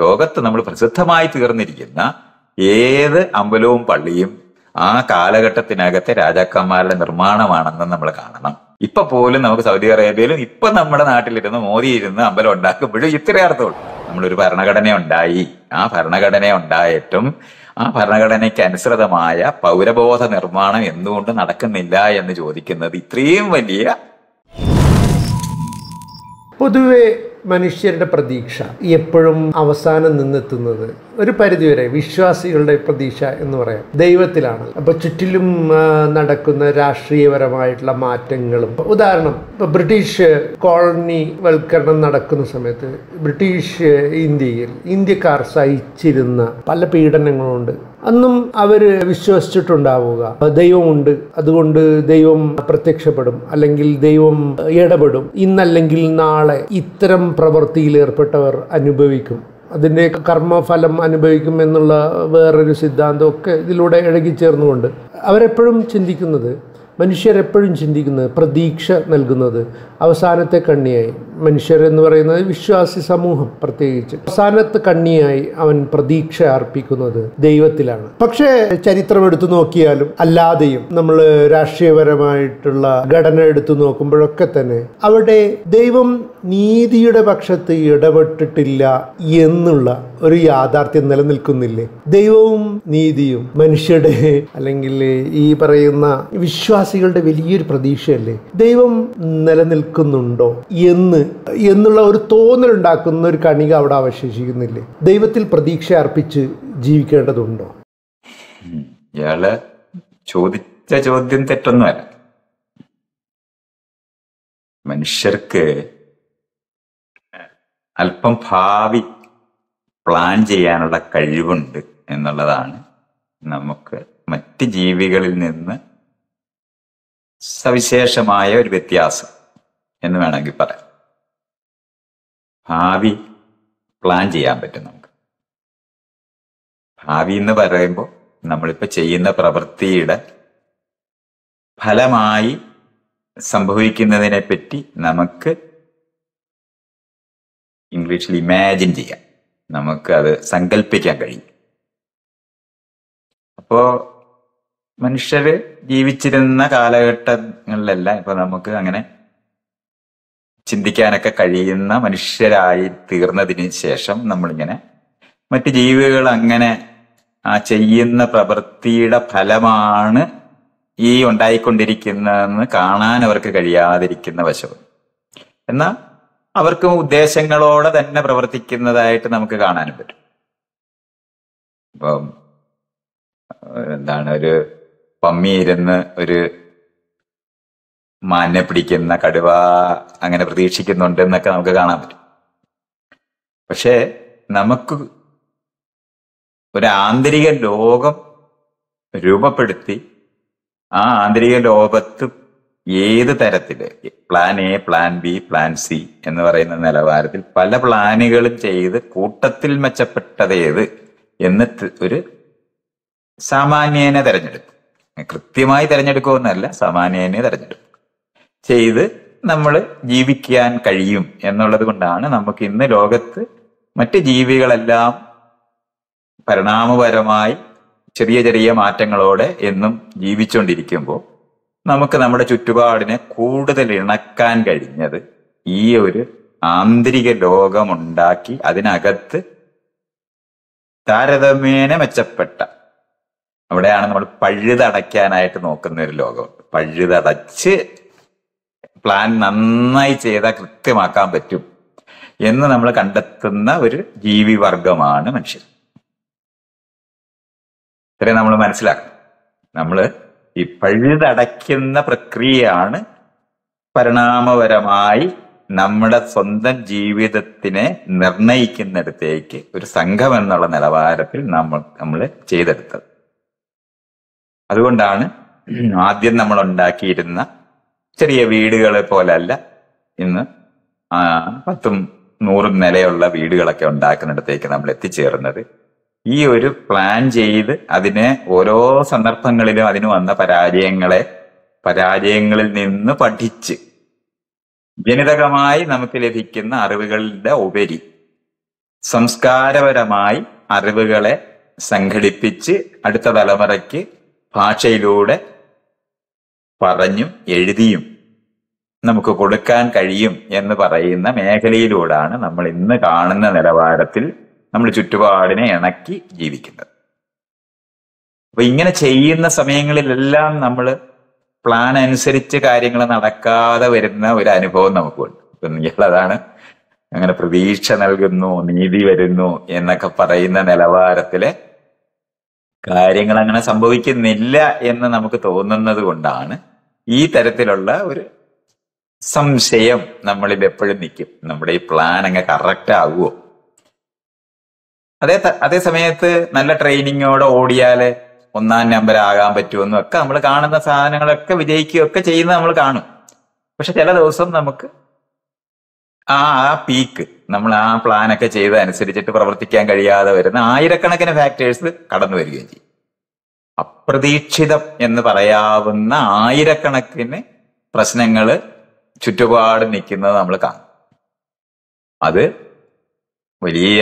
ലോകത്ത് നമ്മൾ പ്രസിദ്ധമായി തീർന്നിരിക്കുന്ന ഏത് അമ്പലവും പള്ളിയും ആ കാലഘട്ടത്തിനകത്തെ രാജാക്കന്മാരുടെ നിർമ്മാണമാണെന്ന് നമ്മൾ കാണണം ഇപ്പൊ പോലും നമുക്ക് സൗദി അറേബ്യയിലും ഇപ്പൊ നമ്മുടെ നാട്ടിലിരുന്ന് മോദി ഇരുന്ന് അമ്പലം ഉണ്ടാക്കുമ്പോഴും ഇത്രേ അർത്ഥമുള്ളൂ നമ്മളൊരു ഭരണഘടന ഉണ്ടായി ആ ഭരണഘടന ഉണ്ടായിട്ടും ആ ഭരണഘടനയ്ക്ക് അനുസൃതമായ പൗരബോധ നിർമ്മാണം എന്തുകൊണ്ട് നടക്കുന്നില്ല എന്ന് ചോദിക്കുന്നത് ഇത്രയും വലിയ പൊതുവെ മനുഷ്യരുടെ പ്രതീക്ഷ എപ്പോഴും അവസാനം നിന്നെത്തുന്നത് ഒരു പരിധിവരെ വിശ്വാസികളുടെ പ്രതീക്ഷ എന്ന് പറയാം ദൈവത്തിലാണ് അപ്പോൾ ചുറ്റിലും നടക്കുന്ന രാഷ്ട്രീയപരമായിട്ടുള്ള മാറ്റങ്ങളും ഉദാഹരണം ഇപ്പൊ ബ്രിട്ടീഷ് കോളനി വൽക്കരണം നടക്കുന്ന സമയത്ത് ബ്രിട്ടീഷ് ഇന്ത്യയിൽ ഇന്ത്യക്കാർ സഹിച്ചിരുന്ന പല പീഡനങ്ങളുണ്ട് അന്നും അവർ വിശ്വസിച്ചിട്ടുണ്ടാവുക ദൈവമുണ്ട് അതുകൊണ്ട് ദൈവം പ്രത്യക്ഷപ്പെടും അല്ലെങ്കിൽ ദൈവം ഇടപെടും ഇന്നല്ലെങ്കിൽ നാളെ ഇത്തരം പ്രവൃത്തിയിലേർപ്പെട്ടവർ അനുഭവിക്കും അതിൻ്റെ കർമ്മഫലം അനുഭവിക്കും എന്നുള്ള വേറൊരു സിദ്ധാന്തമൊക്കെ ഇതിലൂടെ ഇഴകിച്ചേർന്നുകൊണ്ട് അവരെപ്പോഴും ചിന്തിക്കുന്നത് മനുഷ്യരെപ്പോഴും ചിന്തിക്കുന്നത് പ്രതീക്ഷ നൽകുന്നത് അവസാനത്തെ കണ്ണിയായി മനുഷ്യരെന്ന് പറയുന്നത് വിശ്വാസി സമൂഹം പ്രത്യേകിച്ച് അവസാനത്ത് കണ്ണിയായി അവൻ പ്രതീക്ഷ അർപ്പിക്കുന്നത് ദൈവത്തിലാണ് പക്ഷേ ചരിത്രം എടുത്തു നോക്കിയാലും അല്ലാതെയും നമ്മൾ രാഷ്ട്രീയപരമായിട്ടുള്ള ഘടന എടുത്തു നോക്കുമ്പോഴൊക്കെ തന്നെ അവിടെ ദൈവം നീതിയുടെ പക്ഷത്ത് ഇടപെട്ടിട്ടില്ല എന്നുള്ള ഒരു യാഥാർത്ഥ്യം നിലനിൽക്കുന്നില്ലേ ദൈവവും നീതിയും മനുഷ്യരുടെ അല്ലെങ്കിൽ ഈ പറയുന്ന വിശ്വാസികളുടെ വലിയൊരു പ്രതീക്ഷയല്ലേ ദൈവം നിലനിൽക്കുന്നുണ്ടോ എന്ന് എന്നുള്ള ഒരു തോന്നലുണ്ടാക്കുന്ന ഒരു കണിക അവിടെ അവശേഷിക്കുന്നില്ലേ ദൈവത്തിൽ പ്രതീക്ഷ അർപ്പിച്ച് ജീവിക്കേണ്ടതുണ്ടോ ഇയാള് ചോദിച്ച ചോദ്യം തെറ്റൊന്നുമല്ല മനുഷ്യർക്ക് അല്പം ഭാവി പ്ലാൻ ചെയ്യാനുള്ള കഴിവുണ്ട് എന്നുള്ളതാണ് നമുക്ക് മറ്റ് ജീവികളിൽ നിന്ന് സവിശേഷമായ ഒരു വ്യത്യാസം എന്ന് വേണമെങ്കിൽ പറയാം ഭാവി പ്ലാൻ ചെയ്യാൻ പറ്റും നമുക്ക് ഭാവി എന്ന് പറയുമ്പോൾ നമ്മളിപ്പോൾ ചെയ്യുന്ന പ്രവൃത്തിയുടെ ഫലമായി സംഭവിക്കുന്നതിനെ പറ്റി നമുക്ക് ഇംഗ്ലീഷിൽ ഇമാജിൻ ചെയ്യാം നമുക്ക് അത് സങ്കല്പിക്കാൻ കഴിയും അപ്പോൾ മനുഷ്യര് ജീവിച്ചിരുന്ന കാലഘട്ടങ്ങളിലെല്ലാം ഇപ്പൊ നമുക്ക് അങ്ങനെ ചിന്തിക്കാനൊക്കെ കഴിയുന്ന മനുഷ്യരായി തീർന്നതിന് ശേഷം നമ്മളിങ്ങനെ മറ്റ് ജീവികൾ അങ്ങനെ ആ ചെയ്യുന്ന പ്രവൃത്തിയുടെ ഫലമാണ് ഈ ഉണ്ടായിക്കൊണ്ടിരിക്കുന്നതെന്ന് കാണാൻ അവർക്ക് കഴിയാതിരിക്കുന്ന വശവും എന്നാൽ അവർക്ക് ഉദ്ദേശങ്ങളോടെ തന്നെ പ്രവർത്തിക്കുന്നതായിട്ട് നമുക്ക് കാണാനും പറ്റും അപ്പം എന്താണ് ഒരു പമ്മി ഇരുന്ന് ഒരു മാനെ പിടിക്കുന്ന കടുവ അങ്ങനെ പ്രതീക്ഷിക്കുന്നുണ്ട് എന്നൊക്കെ നമുക്ക് കാണാൻ പറ്റും പക്ഷേ നമുക്ക് ഒരു ആന്തരിക ലോകം രൂപപ്പെടുത്തി ആ ആന്തരിക ലോകത്ത് ഏത് തരത്തിൽ plan A plan B plan C എന്ന് പറയുന്ന നിലവാരത്തിൽ പല പ്ലാനുകളും ചെയ്ത് കൂട്ടത്തിൽ മെച്ചപ്പെട്ടതേത് എന്ന് ഒരു സാമാന്യേനെ തെരഞ്ഞെടുക്കും കൃത്യമായി തെരഞ്ഞെടുക്കുമെന്നല്ല സാമാന്യേനെ തെരഞ്ഞെടുക്കും ചെയ്ത് നമ്മൾ ജീവിക്കാൻ കഴിയും എന്നുള്ളത് കൊണ്ടാണ് നമുക്ക് ഇന്ന് ലോകത്ത് മറ്റ് ജീവികളെല്ലാം പരിണാമപരമായി ചെറിയ ചെറിയ മാറ്റങ്ങളോടെ എന്നും ജീവിച്ചുകൊണ്ടിരിക്കുമ്പോൾ നമുക്ക് നമ്മുടെ ചുറ്റുപാടിനെ കൂടുതൽ ഇണക്കാൻ കഴിഞ്ഞത് ഈ ഒരു ആന്തരിക ലോകമുണ്ടാക്കി അതിനകത്ത് താരതമ്യേന മെച്ചപ്പെട്ട അവിടെയാണ് നമ്മൾ പഴുതടയ്ക്കാനായിട്ട് നോക്കുന്ന ഒരു ലോകം പഴുതടച്ച് പ്ലാൻ നന്നായി ചെയ്താൽ കൃത്യമാക്കാൻ പറ്റും എന്ന് നമ്മൾ കണ്ടെത്തുന്ന ഒരു വർഗമാണ് മനുഷ്യർ ഇത്രയും നമ്മൾ മനസ്സിലാക്കണം നമ്മൾ ഈ പഴുതടയ്ക്കുന്ന പ്രക്രിയയാണ് പരിണാമപരമായി നമ്മുടെ സ്വന്തം ജീവിതത്തിനെ നിർണയിക്കുന്നിടത്തേക്ക് ഒരു സംഘം എന്നുള്ള നിലവാരത്തിൽ നമ്മൾ നമ്മൾ ചെയ്തെടുത്തത് അതുകൊണ്ടാണ് ആദ്യം നമ്മൾ ഉണ്ടാക്കിയിരുന്ന ചെറിയ വീടുകളെ പോലല്ല ഇന്ന് പത്തും നൂറും നിലയുള്ള വീടുകളൊക്കെ ഉണ്ടാക്കുന്നിടത്തേക്ക് നമ്മൾ എത്തിച്ചേർന്നത് ഈ ഒരു പ്ലാൻ ചെയ്ത് അതിനെ ഓരോ സന്ദർഭങ്ങളിലും അതിന് വന്ന പരാജയങ്ങളെ പരാജയങ്ങളിൽ നിന്ന് പഠിച്ച് ജനിതകമായി നമുക്ക് ലഭിക്കുന്ന അറിവുകളുടെ ഉപരി സംസ്കാരപരമായി അറിവുകളെ സംഘടിപ്പിച്ച് അടുത്ത തലമുറയ്ക്ക് ഭാഷയിലൂടെ പറഞ്ഞും എഴുതിയും നമുക്ക് കൊടുക്കാൻ കഴിയും എന്ന് പറയുന്ന മേഖലയിലൂടെയാണ് നമ്മൾ ഇന്ന് കാണുന്ന നിലവാരത്തിൽ നമ്മൾ ചുറ്റുപാടിനെ ഇണക്കി ജീവിക്കുന്നത് അപ്പൊ ഇങ്ങനെ ചെയ്യുന്ന സമയങ്ങളിലെല്ലാം നമ്മൾ പ്ലാൻ അനുസരിച്ച് കാര്യങ്ങൾ നടക്കാതെ വരുന്ന ഒരു അനുഭവം നമുക്കുണ്ട് അതാണ് അങ്ങനെ പ്രതീക്ഷ നൽകുന്നു നീതി വരുന്നു എന്നൊക്കെ പറയുന്ന നിലവാരത്തിലെ കാര്യങ്ങൾ അങ്ങനെ സംഭവിക്കുന്നില്ല എന്ന് നമുക്ക് തോന്നുന്നത് കൊണ്ടാണ് ഈ തരത്തിലുള്ള ഒരു സംശയം നമ്മളിൽ എപ്പോഴും നിൽക്കും നമ്മുടെ ഈ പ്ലാൻ അങ്ങ് കറക്റ്റ് ആകുമോ അതേ അതേ സമയത്ത് നല്ല ട്രെയിനിങ്ങോടെ ഓടിയാലേ ഒന്നാം നമ്പർ ആകാൻ പറ്റുമെന്നും ഒക്കെ നമ്മൾ കാണുന്ന സാധനങ്ങളൊക്കെ വിജയിക്കുകയൊക്കെ ചെയ്യുന്നത് നമ്മൾ കാണും പക്ഷെ ചില ദിവസം നമുക്ക് ആ ആ പീക്ക് നമ്മൾ ആ പ്ലാനൊക്കെ ചെയ്തതനുസരിച്ചിട്ട് പ്രവർത്തിക്കാൻ കഴിയാതെ വരുന്ന ആയിരക്കണക്കിന് ഫാക്ടേഴ്സ് കടന്നു വരികയും ചെയ്യും അപ്രതീക്ഷിതം എന്ന് പറയാവുന്ന ആയിരക്കണക്കിന് പ്രശ്നങ്ങൾ ചുറ്റുപാട് നിൽക്കുന്നത് നമ്മൾ കാണും അത് വലിയ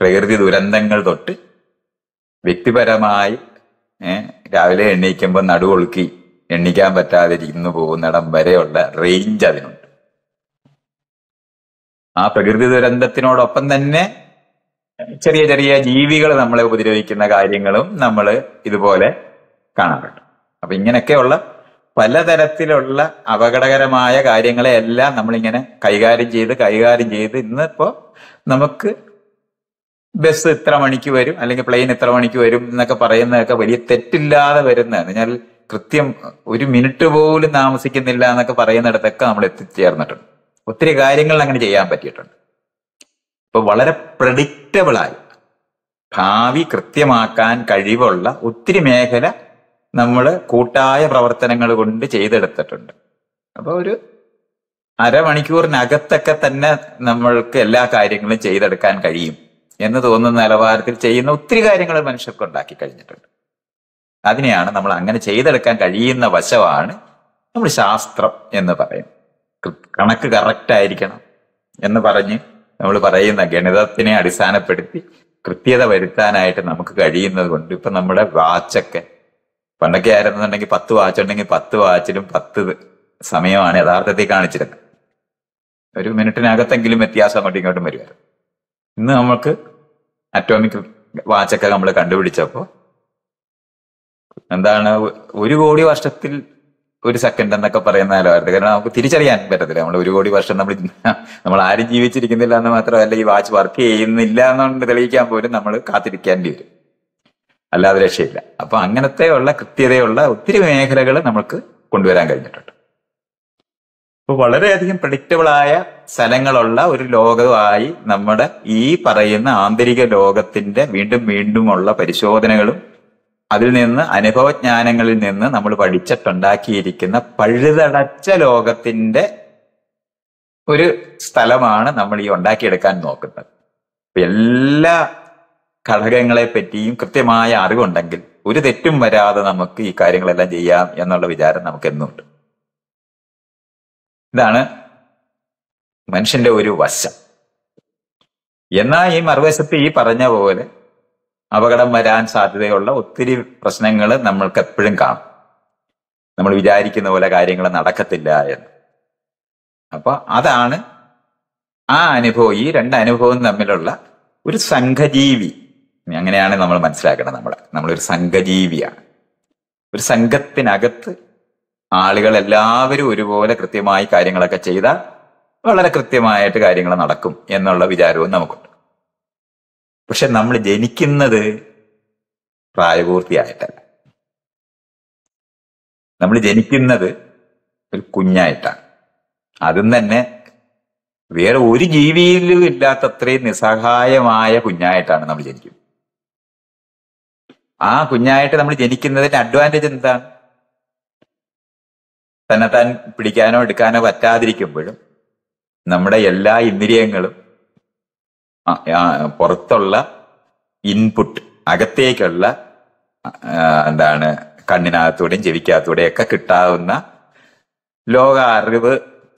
പ്രകൃതി ദുരന്തങ്ങൾ തൊട്ട് വ്യക്തിപരമായി രാവിലെ എണ്ണീക്കുമ്പോൾ നടുവൊളുക്കി എണ്ണിക്കാൻ പറ്റാതിരിക്കുന്നു പോകുന്നിടം വരെയുള്ള റേഞ്ച് അതിനുണ്ട് ആ പ്രകൃതി ദുരന്തത്തിനോടൊപ്പം തന്നെ ചെറിയ ചെറിയ ജീവികൾ നമ്മളെ ഉപദ്രവിക്കുന്ന കാര്യങ്ങളും നമ്മൾ ഇതുപോലെ കാണപ്പെട്ടു അപ്പൊ ഇങ്ങനെയൊക്കെയുള്ള പലതരത്തിലുള്ള അപകടകരമായ കാര്യങ്ങളെയെല്ലാം നമ്മളിങ്ങനെ കൈകാര്യം ചെയ്ത് കൈകാര്യം ചെയ്ത് ഇന്നിപ്പോ നമുക്ക് ബസ് ഇത്ര മണിക്ക് വരും അല്ലെങ്കിൽ പ്ലെയിൻ ഇത്ര മണിക്ക് വരും എന്നൊക്കെ പറയുന്നതൊക്കെ വലിയ തെറ്റില്ലാതെ വരുന്നതെന്ന് ഞാൻ കൃത്യം ഒരു മിനിറ്റ് പോലും താമസിക്കുന്നില്ല എന്നൊക്കെ പറയുന്നിടത്തൊക്കെ നമ്മൾ എത്തിച്ചേർന്നിട്ടുണ്ട് ഒത്തിരി കാര്യങ്ങൾ അങ്ങനെ ചെയ്യാൻ പറ്റിയിട്ടുണ്ട് ഇപ്പൊ വളരെ പ്രഡിക്റ്റബിളായി ഭാവി കൃത്യമാക്കാൻ കഴിവുള്ള ഒത്തിരി മേഖല നമ്മൾ കൂട്ടായ പ്രവർത്തനങ്ങൾ കൊണ്ട് ചെയ്തെടുത്തിട്ടുണ്ട് അപ്പോൾ ഒരു അരമണിക്കൂറിനകത്തൊക്കെ തന്നെ നമ്മൾക്ക് എല്ലാ കാര്യങ്ങളും ചെയ്തെടുക്കാൻ കഴിയും എന്ന് തോന്നുന്ന നിലവാരത്തിൽ ചെയ്യുന്ന ഒത്തിരി കാര്യങ്ങൾ മനുഷ്യർക്ക് ഉണ്ടാക്കി കഴിഞ്ഞിട്ടുണ്ട് അതിനെയാണ് നമ്മൾ അങ്ങനെ ചെയ്തെടുക്കാൻ കഴിയുന്ന വശമാണ് നമ്മൾ ശാസ്ത്രം എന്ന് പറയുന്നത് കണക്ക് കറക്റ്റ് ആയിരിക്കണം എന്ന് പറഞ്ഞ് നമ്മൾ പറയുന്ന ഗണിതത്തിനെ അടിസ്ഥാനപ്പെടുത്തി കൃത്യത വരുത്താനായിട്ട് നമുക്ക് കഴിയുന്നത് കൊണ്ട് ഇപ്പൊ നമ്മുടെ വാച്ചൊക്കെ പണ്ടൊക്കെ ആയിരുന്നുണ്ടെങ്കിൽ പത്ത് വാച്ച് ഉണ്ടെങ്കിൽ പത്ത് വാച്ചിലും പത്ത് സമയമാണ് യഥാർത്ഥത്തിൽ കാണിച്ചിരുന്നത് ഒരു മിനിറ്റിനകത്തെങ്കിലും വ്യത്യാസം അങ്ങോട്ടും ഇങ്ങോട്ടും വരുമായിരുന്നു ഇന്ന് നമുക്ക് അറ്റോമിക് വാച്ചൊക്കെ നമ്മൾ കണ്ടുപിടിച്ചപ്പോൾ എന്താണ് ഒരു കോടി വർഷത്തിൽ ഒരു സെക്കൻഡ് എന്നൊക്കെ പറയുന്ന നിലവാരത്തിൽ കാരണം നമുക്ക് തിരിച്ചറിയാൻ പറ്റത്തില്ല നമ്മൾ ഒരു കോടി വർഷം നമ്മൾ നമ്മൾ ആരും ജീവിച്ചിരിക്കുന്നില്ല എന്ന് മാത്രമല്ല ഈ വാച്ച് വർക്ക് ചെയ്യുന്നില്ല എന്നുകൊണ്ട് തെളിയിക്കാൻ പോലും നമ്മൾ കാത്തിരിക്കേണ്ടി വരും അല്ലാതെ രക്ഷയില്ല അപ്പൊ അങ്ങനത്തെ ഉള്ള കൃത്യതയുള്ള ഒത്തിരി മേഖലകൾ നമുക്ക് കൊണ്ടുവരാൻ കഴിഞ്ഞിട്ടുണ്ട് അപ്പോൾ വളരെയധികം പ്രഡിക്റ്റബിൾ ആയ സ്ഥലങ്ങളുള്ള ഒരു ലോകമായി നമ്മുടെ ഈ പറയുന്ന ആന്തരിക ലോകത്തിന്റെ വീണ്ടും വീണ്ടുമുള്ള പരിശോധനകളും അതിൽ നിന്ന് അനുഭവജ്ഞാനങ്ങളിൽ നിന്ന് നമ്മൾ പഠിച്ചിട്ടുണ്ടാക്കിയിരിക്കുന്ന പഴുതടച്ച ലോകത്തിന്റെ ഒരു സ്ഥലമാണ് നമ്മൾ ഈ ഉണ്ടാക്കിയെടുക്കാൻ നോക്കുന്നത് എല്ലാ ഘടകങ്ങളെ പറ്റിയും കൃത്യമായ അറിവുണ്ടെങ്കിൽ ഒരു തെറ്റും വരാതെ നമുക്ക് ഈ കാര്യങ്ങളെല്ലാം ചെയ്യാം എന്നുള്ള വിചാരം നമുക്ക് എന്നുണ്ട് ഇതാണ് മനുഷ്യന്റെ ഒരു വശം എന്നാൽ ഈ മറുവശത്ത് ഈ പറഞ്ഞ പോലെ അപകടം വരാൻ സാധ്യതയുള്ള ഒത്തിരി പ്രശ്നങ്ങൾ നമ്മൾക്ക് എപ്പോഴും കാണും നമ്മൾ വിചാരിക്കുന്ന പോലെ കാര്യങ്ങൾ നടക്കത്തില്ല എന്ന് അപ്പൊ അതാണ് ആ അനുഭവം ഈ രണ്ട് അനുഭവം തമ്മിലുള്ള ഒരു സംഘജീവി അങ്ങനെയാണ് നമ്മൾ മനസ്സിലാക്കേണ്ടത് നമ്മളെ നമ്മളൊരു സംഘജീവിയാണ് ഒരു സംഘത്തിനകത്ത് ആളുകൾ എല്ലാവരും ഒരുപോലെ കൃത്യമായി കാര്യങ്ങളൊക്കെ ചെയ്താൽ വളരെ കൃത്യമായിട്ട് കാര്യങ്ങൾ നടക്കും എന്നുള്ള വിചാരവും നമുക്കുണ്ട് പക്ഷെ നമ്മൾ ജനിക്കുന്നത് പ്രായപൂർത്തിയായിട്ടല്ല നമ്മൾ ജനിക്കുന്നത് ഒരു കുഞ്ഞായിട്ടാണ് അതും തന്നെ വേറെ ഒരു ജീവിയിലും ഇല്ലാത്ത അത്രയും നിസ്സഹായമായ കുഞ്ഞായിട്ടാണ് നമ്മൾ ജനിക്കുന്നത് ആ കുഞ്ഞായിട്ട് നമ്മൾ ജനിക്കുന്നതിന്റെ അഡ്വാൻറ്റേജ് എന്താണ് താൻ പിടിക്കാനോ എടുക്കാനോ പറ്റാതിരിക്കുമ്പോഴും നമ്മുടെ എല്ലാ ഇന്ദ്രിയങ്ങളും പുറത്തുള്ള ഇൻപുട്ട് അകത്തേക്കുള്ള എന്താണ് കണ്ണിനകത്തൂടെയും ചെവിക്കകത്തൂടെയും ഒക്കെ കിട്ടാവുന്ന ലോക അറിവ്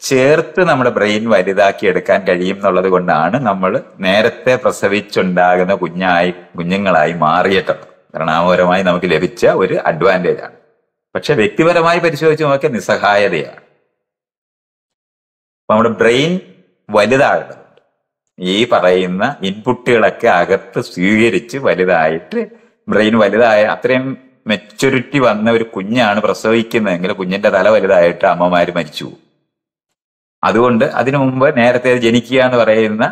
ചേർത്ത് നമ്മുടെ ബ്രെയിൻ വലുതാക്കി എടുക്കാൻ കഴിയും എന്നുള്ളത് കൊണ്ടാണ് നമ്മൾ നേരത്തെ പ്രസവിച്ചുണ്ടാകുന്ന കുഞ്ഞായി കുഞ്ഞുങ്ങളായി മാറിയിട്ടുള്ളത് പരിണാമപരമായി നമുക്ക് ലഭിച്ച ഒരു അഡ്വാൻറ്റേജ് ആണ് പക്ഷെ വ്യക്തിപരമായി പരിശോധിച്ച് നോക്കിയ നിസ്സഹായതയാണ് നമ്മുടെ ബ്രെയിൻ വലുതാകണം ഈ പറയുന്ന ഇൻപുട്ടുകളൊക്കെ അകത്ത് സ്വീകരിച്ച് വലുതായിട്ട് ബ്രെയിൻ വലുതായ അത്രയും മെച്ചുരിറ്റി വന്ന ഒരു കുഞ്ഞാണ് പ്രസവിക്കുന്നതെങ്കിൽ കുഞ്ഞിന്റെ തല വലുതായിട്ട് അമ്മമാര് മരിച്ചു അതുകൊണ്ട് അതിനു മുമ്പ് നേരത്തെ ജനിക്കുക എന്ന് പറയുന്ന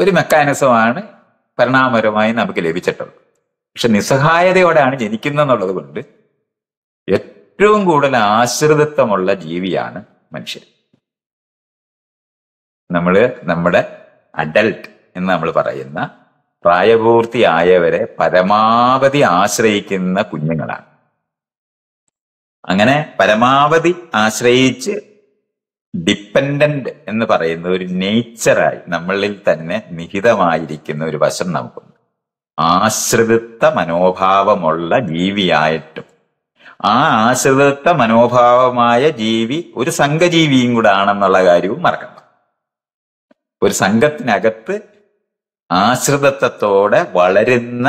ഒരു മെക്കാനിസമാണ് പരിണാമപരമായി നമുക്ക് ലഭിച്ചിട്ടുള്ളത് പക്ഷെ നിസ്സഹായതയോടെയാണ് എന്നുള്ളത് കൊണ്ട് ഏറ്റവും കൂടുതൽ ആശ്രിതത്വമുള്ള ജീവിയാണ് മനുഷ്യൻ നമ്മൾ നമ്മുടെ അഡൽട്ട് എന്ന് നമ്മൾ പറയുന്ന പ്രായപൂർത്തിയായവരെ പരമാവധി ആശ്രയിക്കുന്ന കുഞ്ഞുങ്ങളാണ് അങ്ങനെ പരമാവധി ആശ്രയിച്ച് ഡിപ്പെൻഡന്റ് എന്ന് പറയുന്ന ഒരു നേച്ചറായി നമ്മളിൽ തന്നെ നിഹിതമായിരിക്കുന്ന ഒരു വശം നമുക്കുണ്ട് ആശ്രിതത്വ മനോഭാവമുള്ള ജീവിയായിട്ടും ആ ആശ്രിതത്വ മനോഭാവമായ ജീവി ഒരു സംഘജീവിയും കൂടെ ആണെന്നുള്ള കാര്യവും മറക്കണം ഒരു സംഘത്തിനകത്ത് ആശ്രിതത്വത്തോടെ വളരുന്ന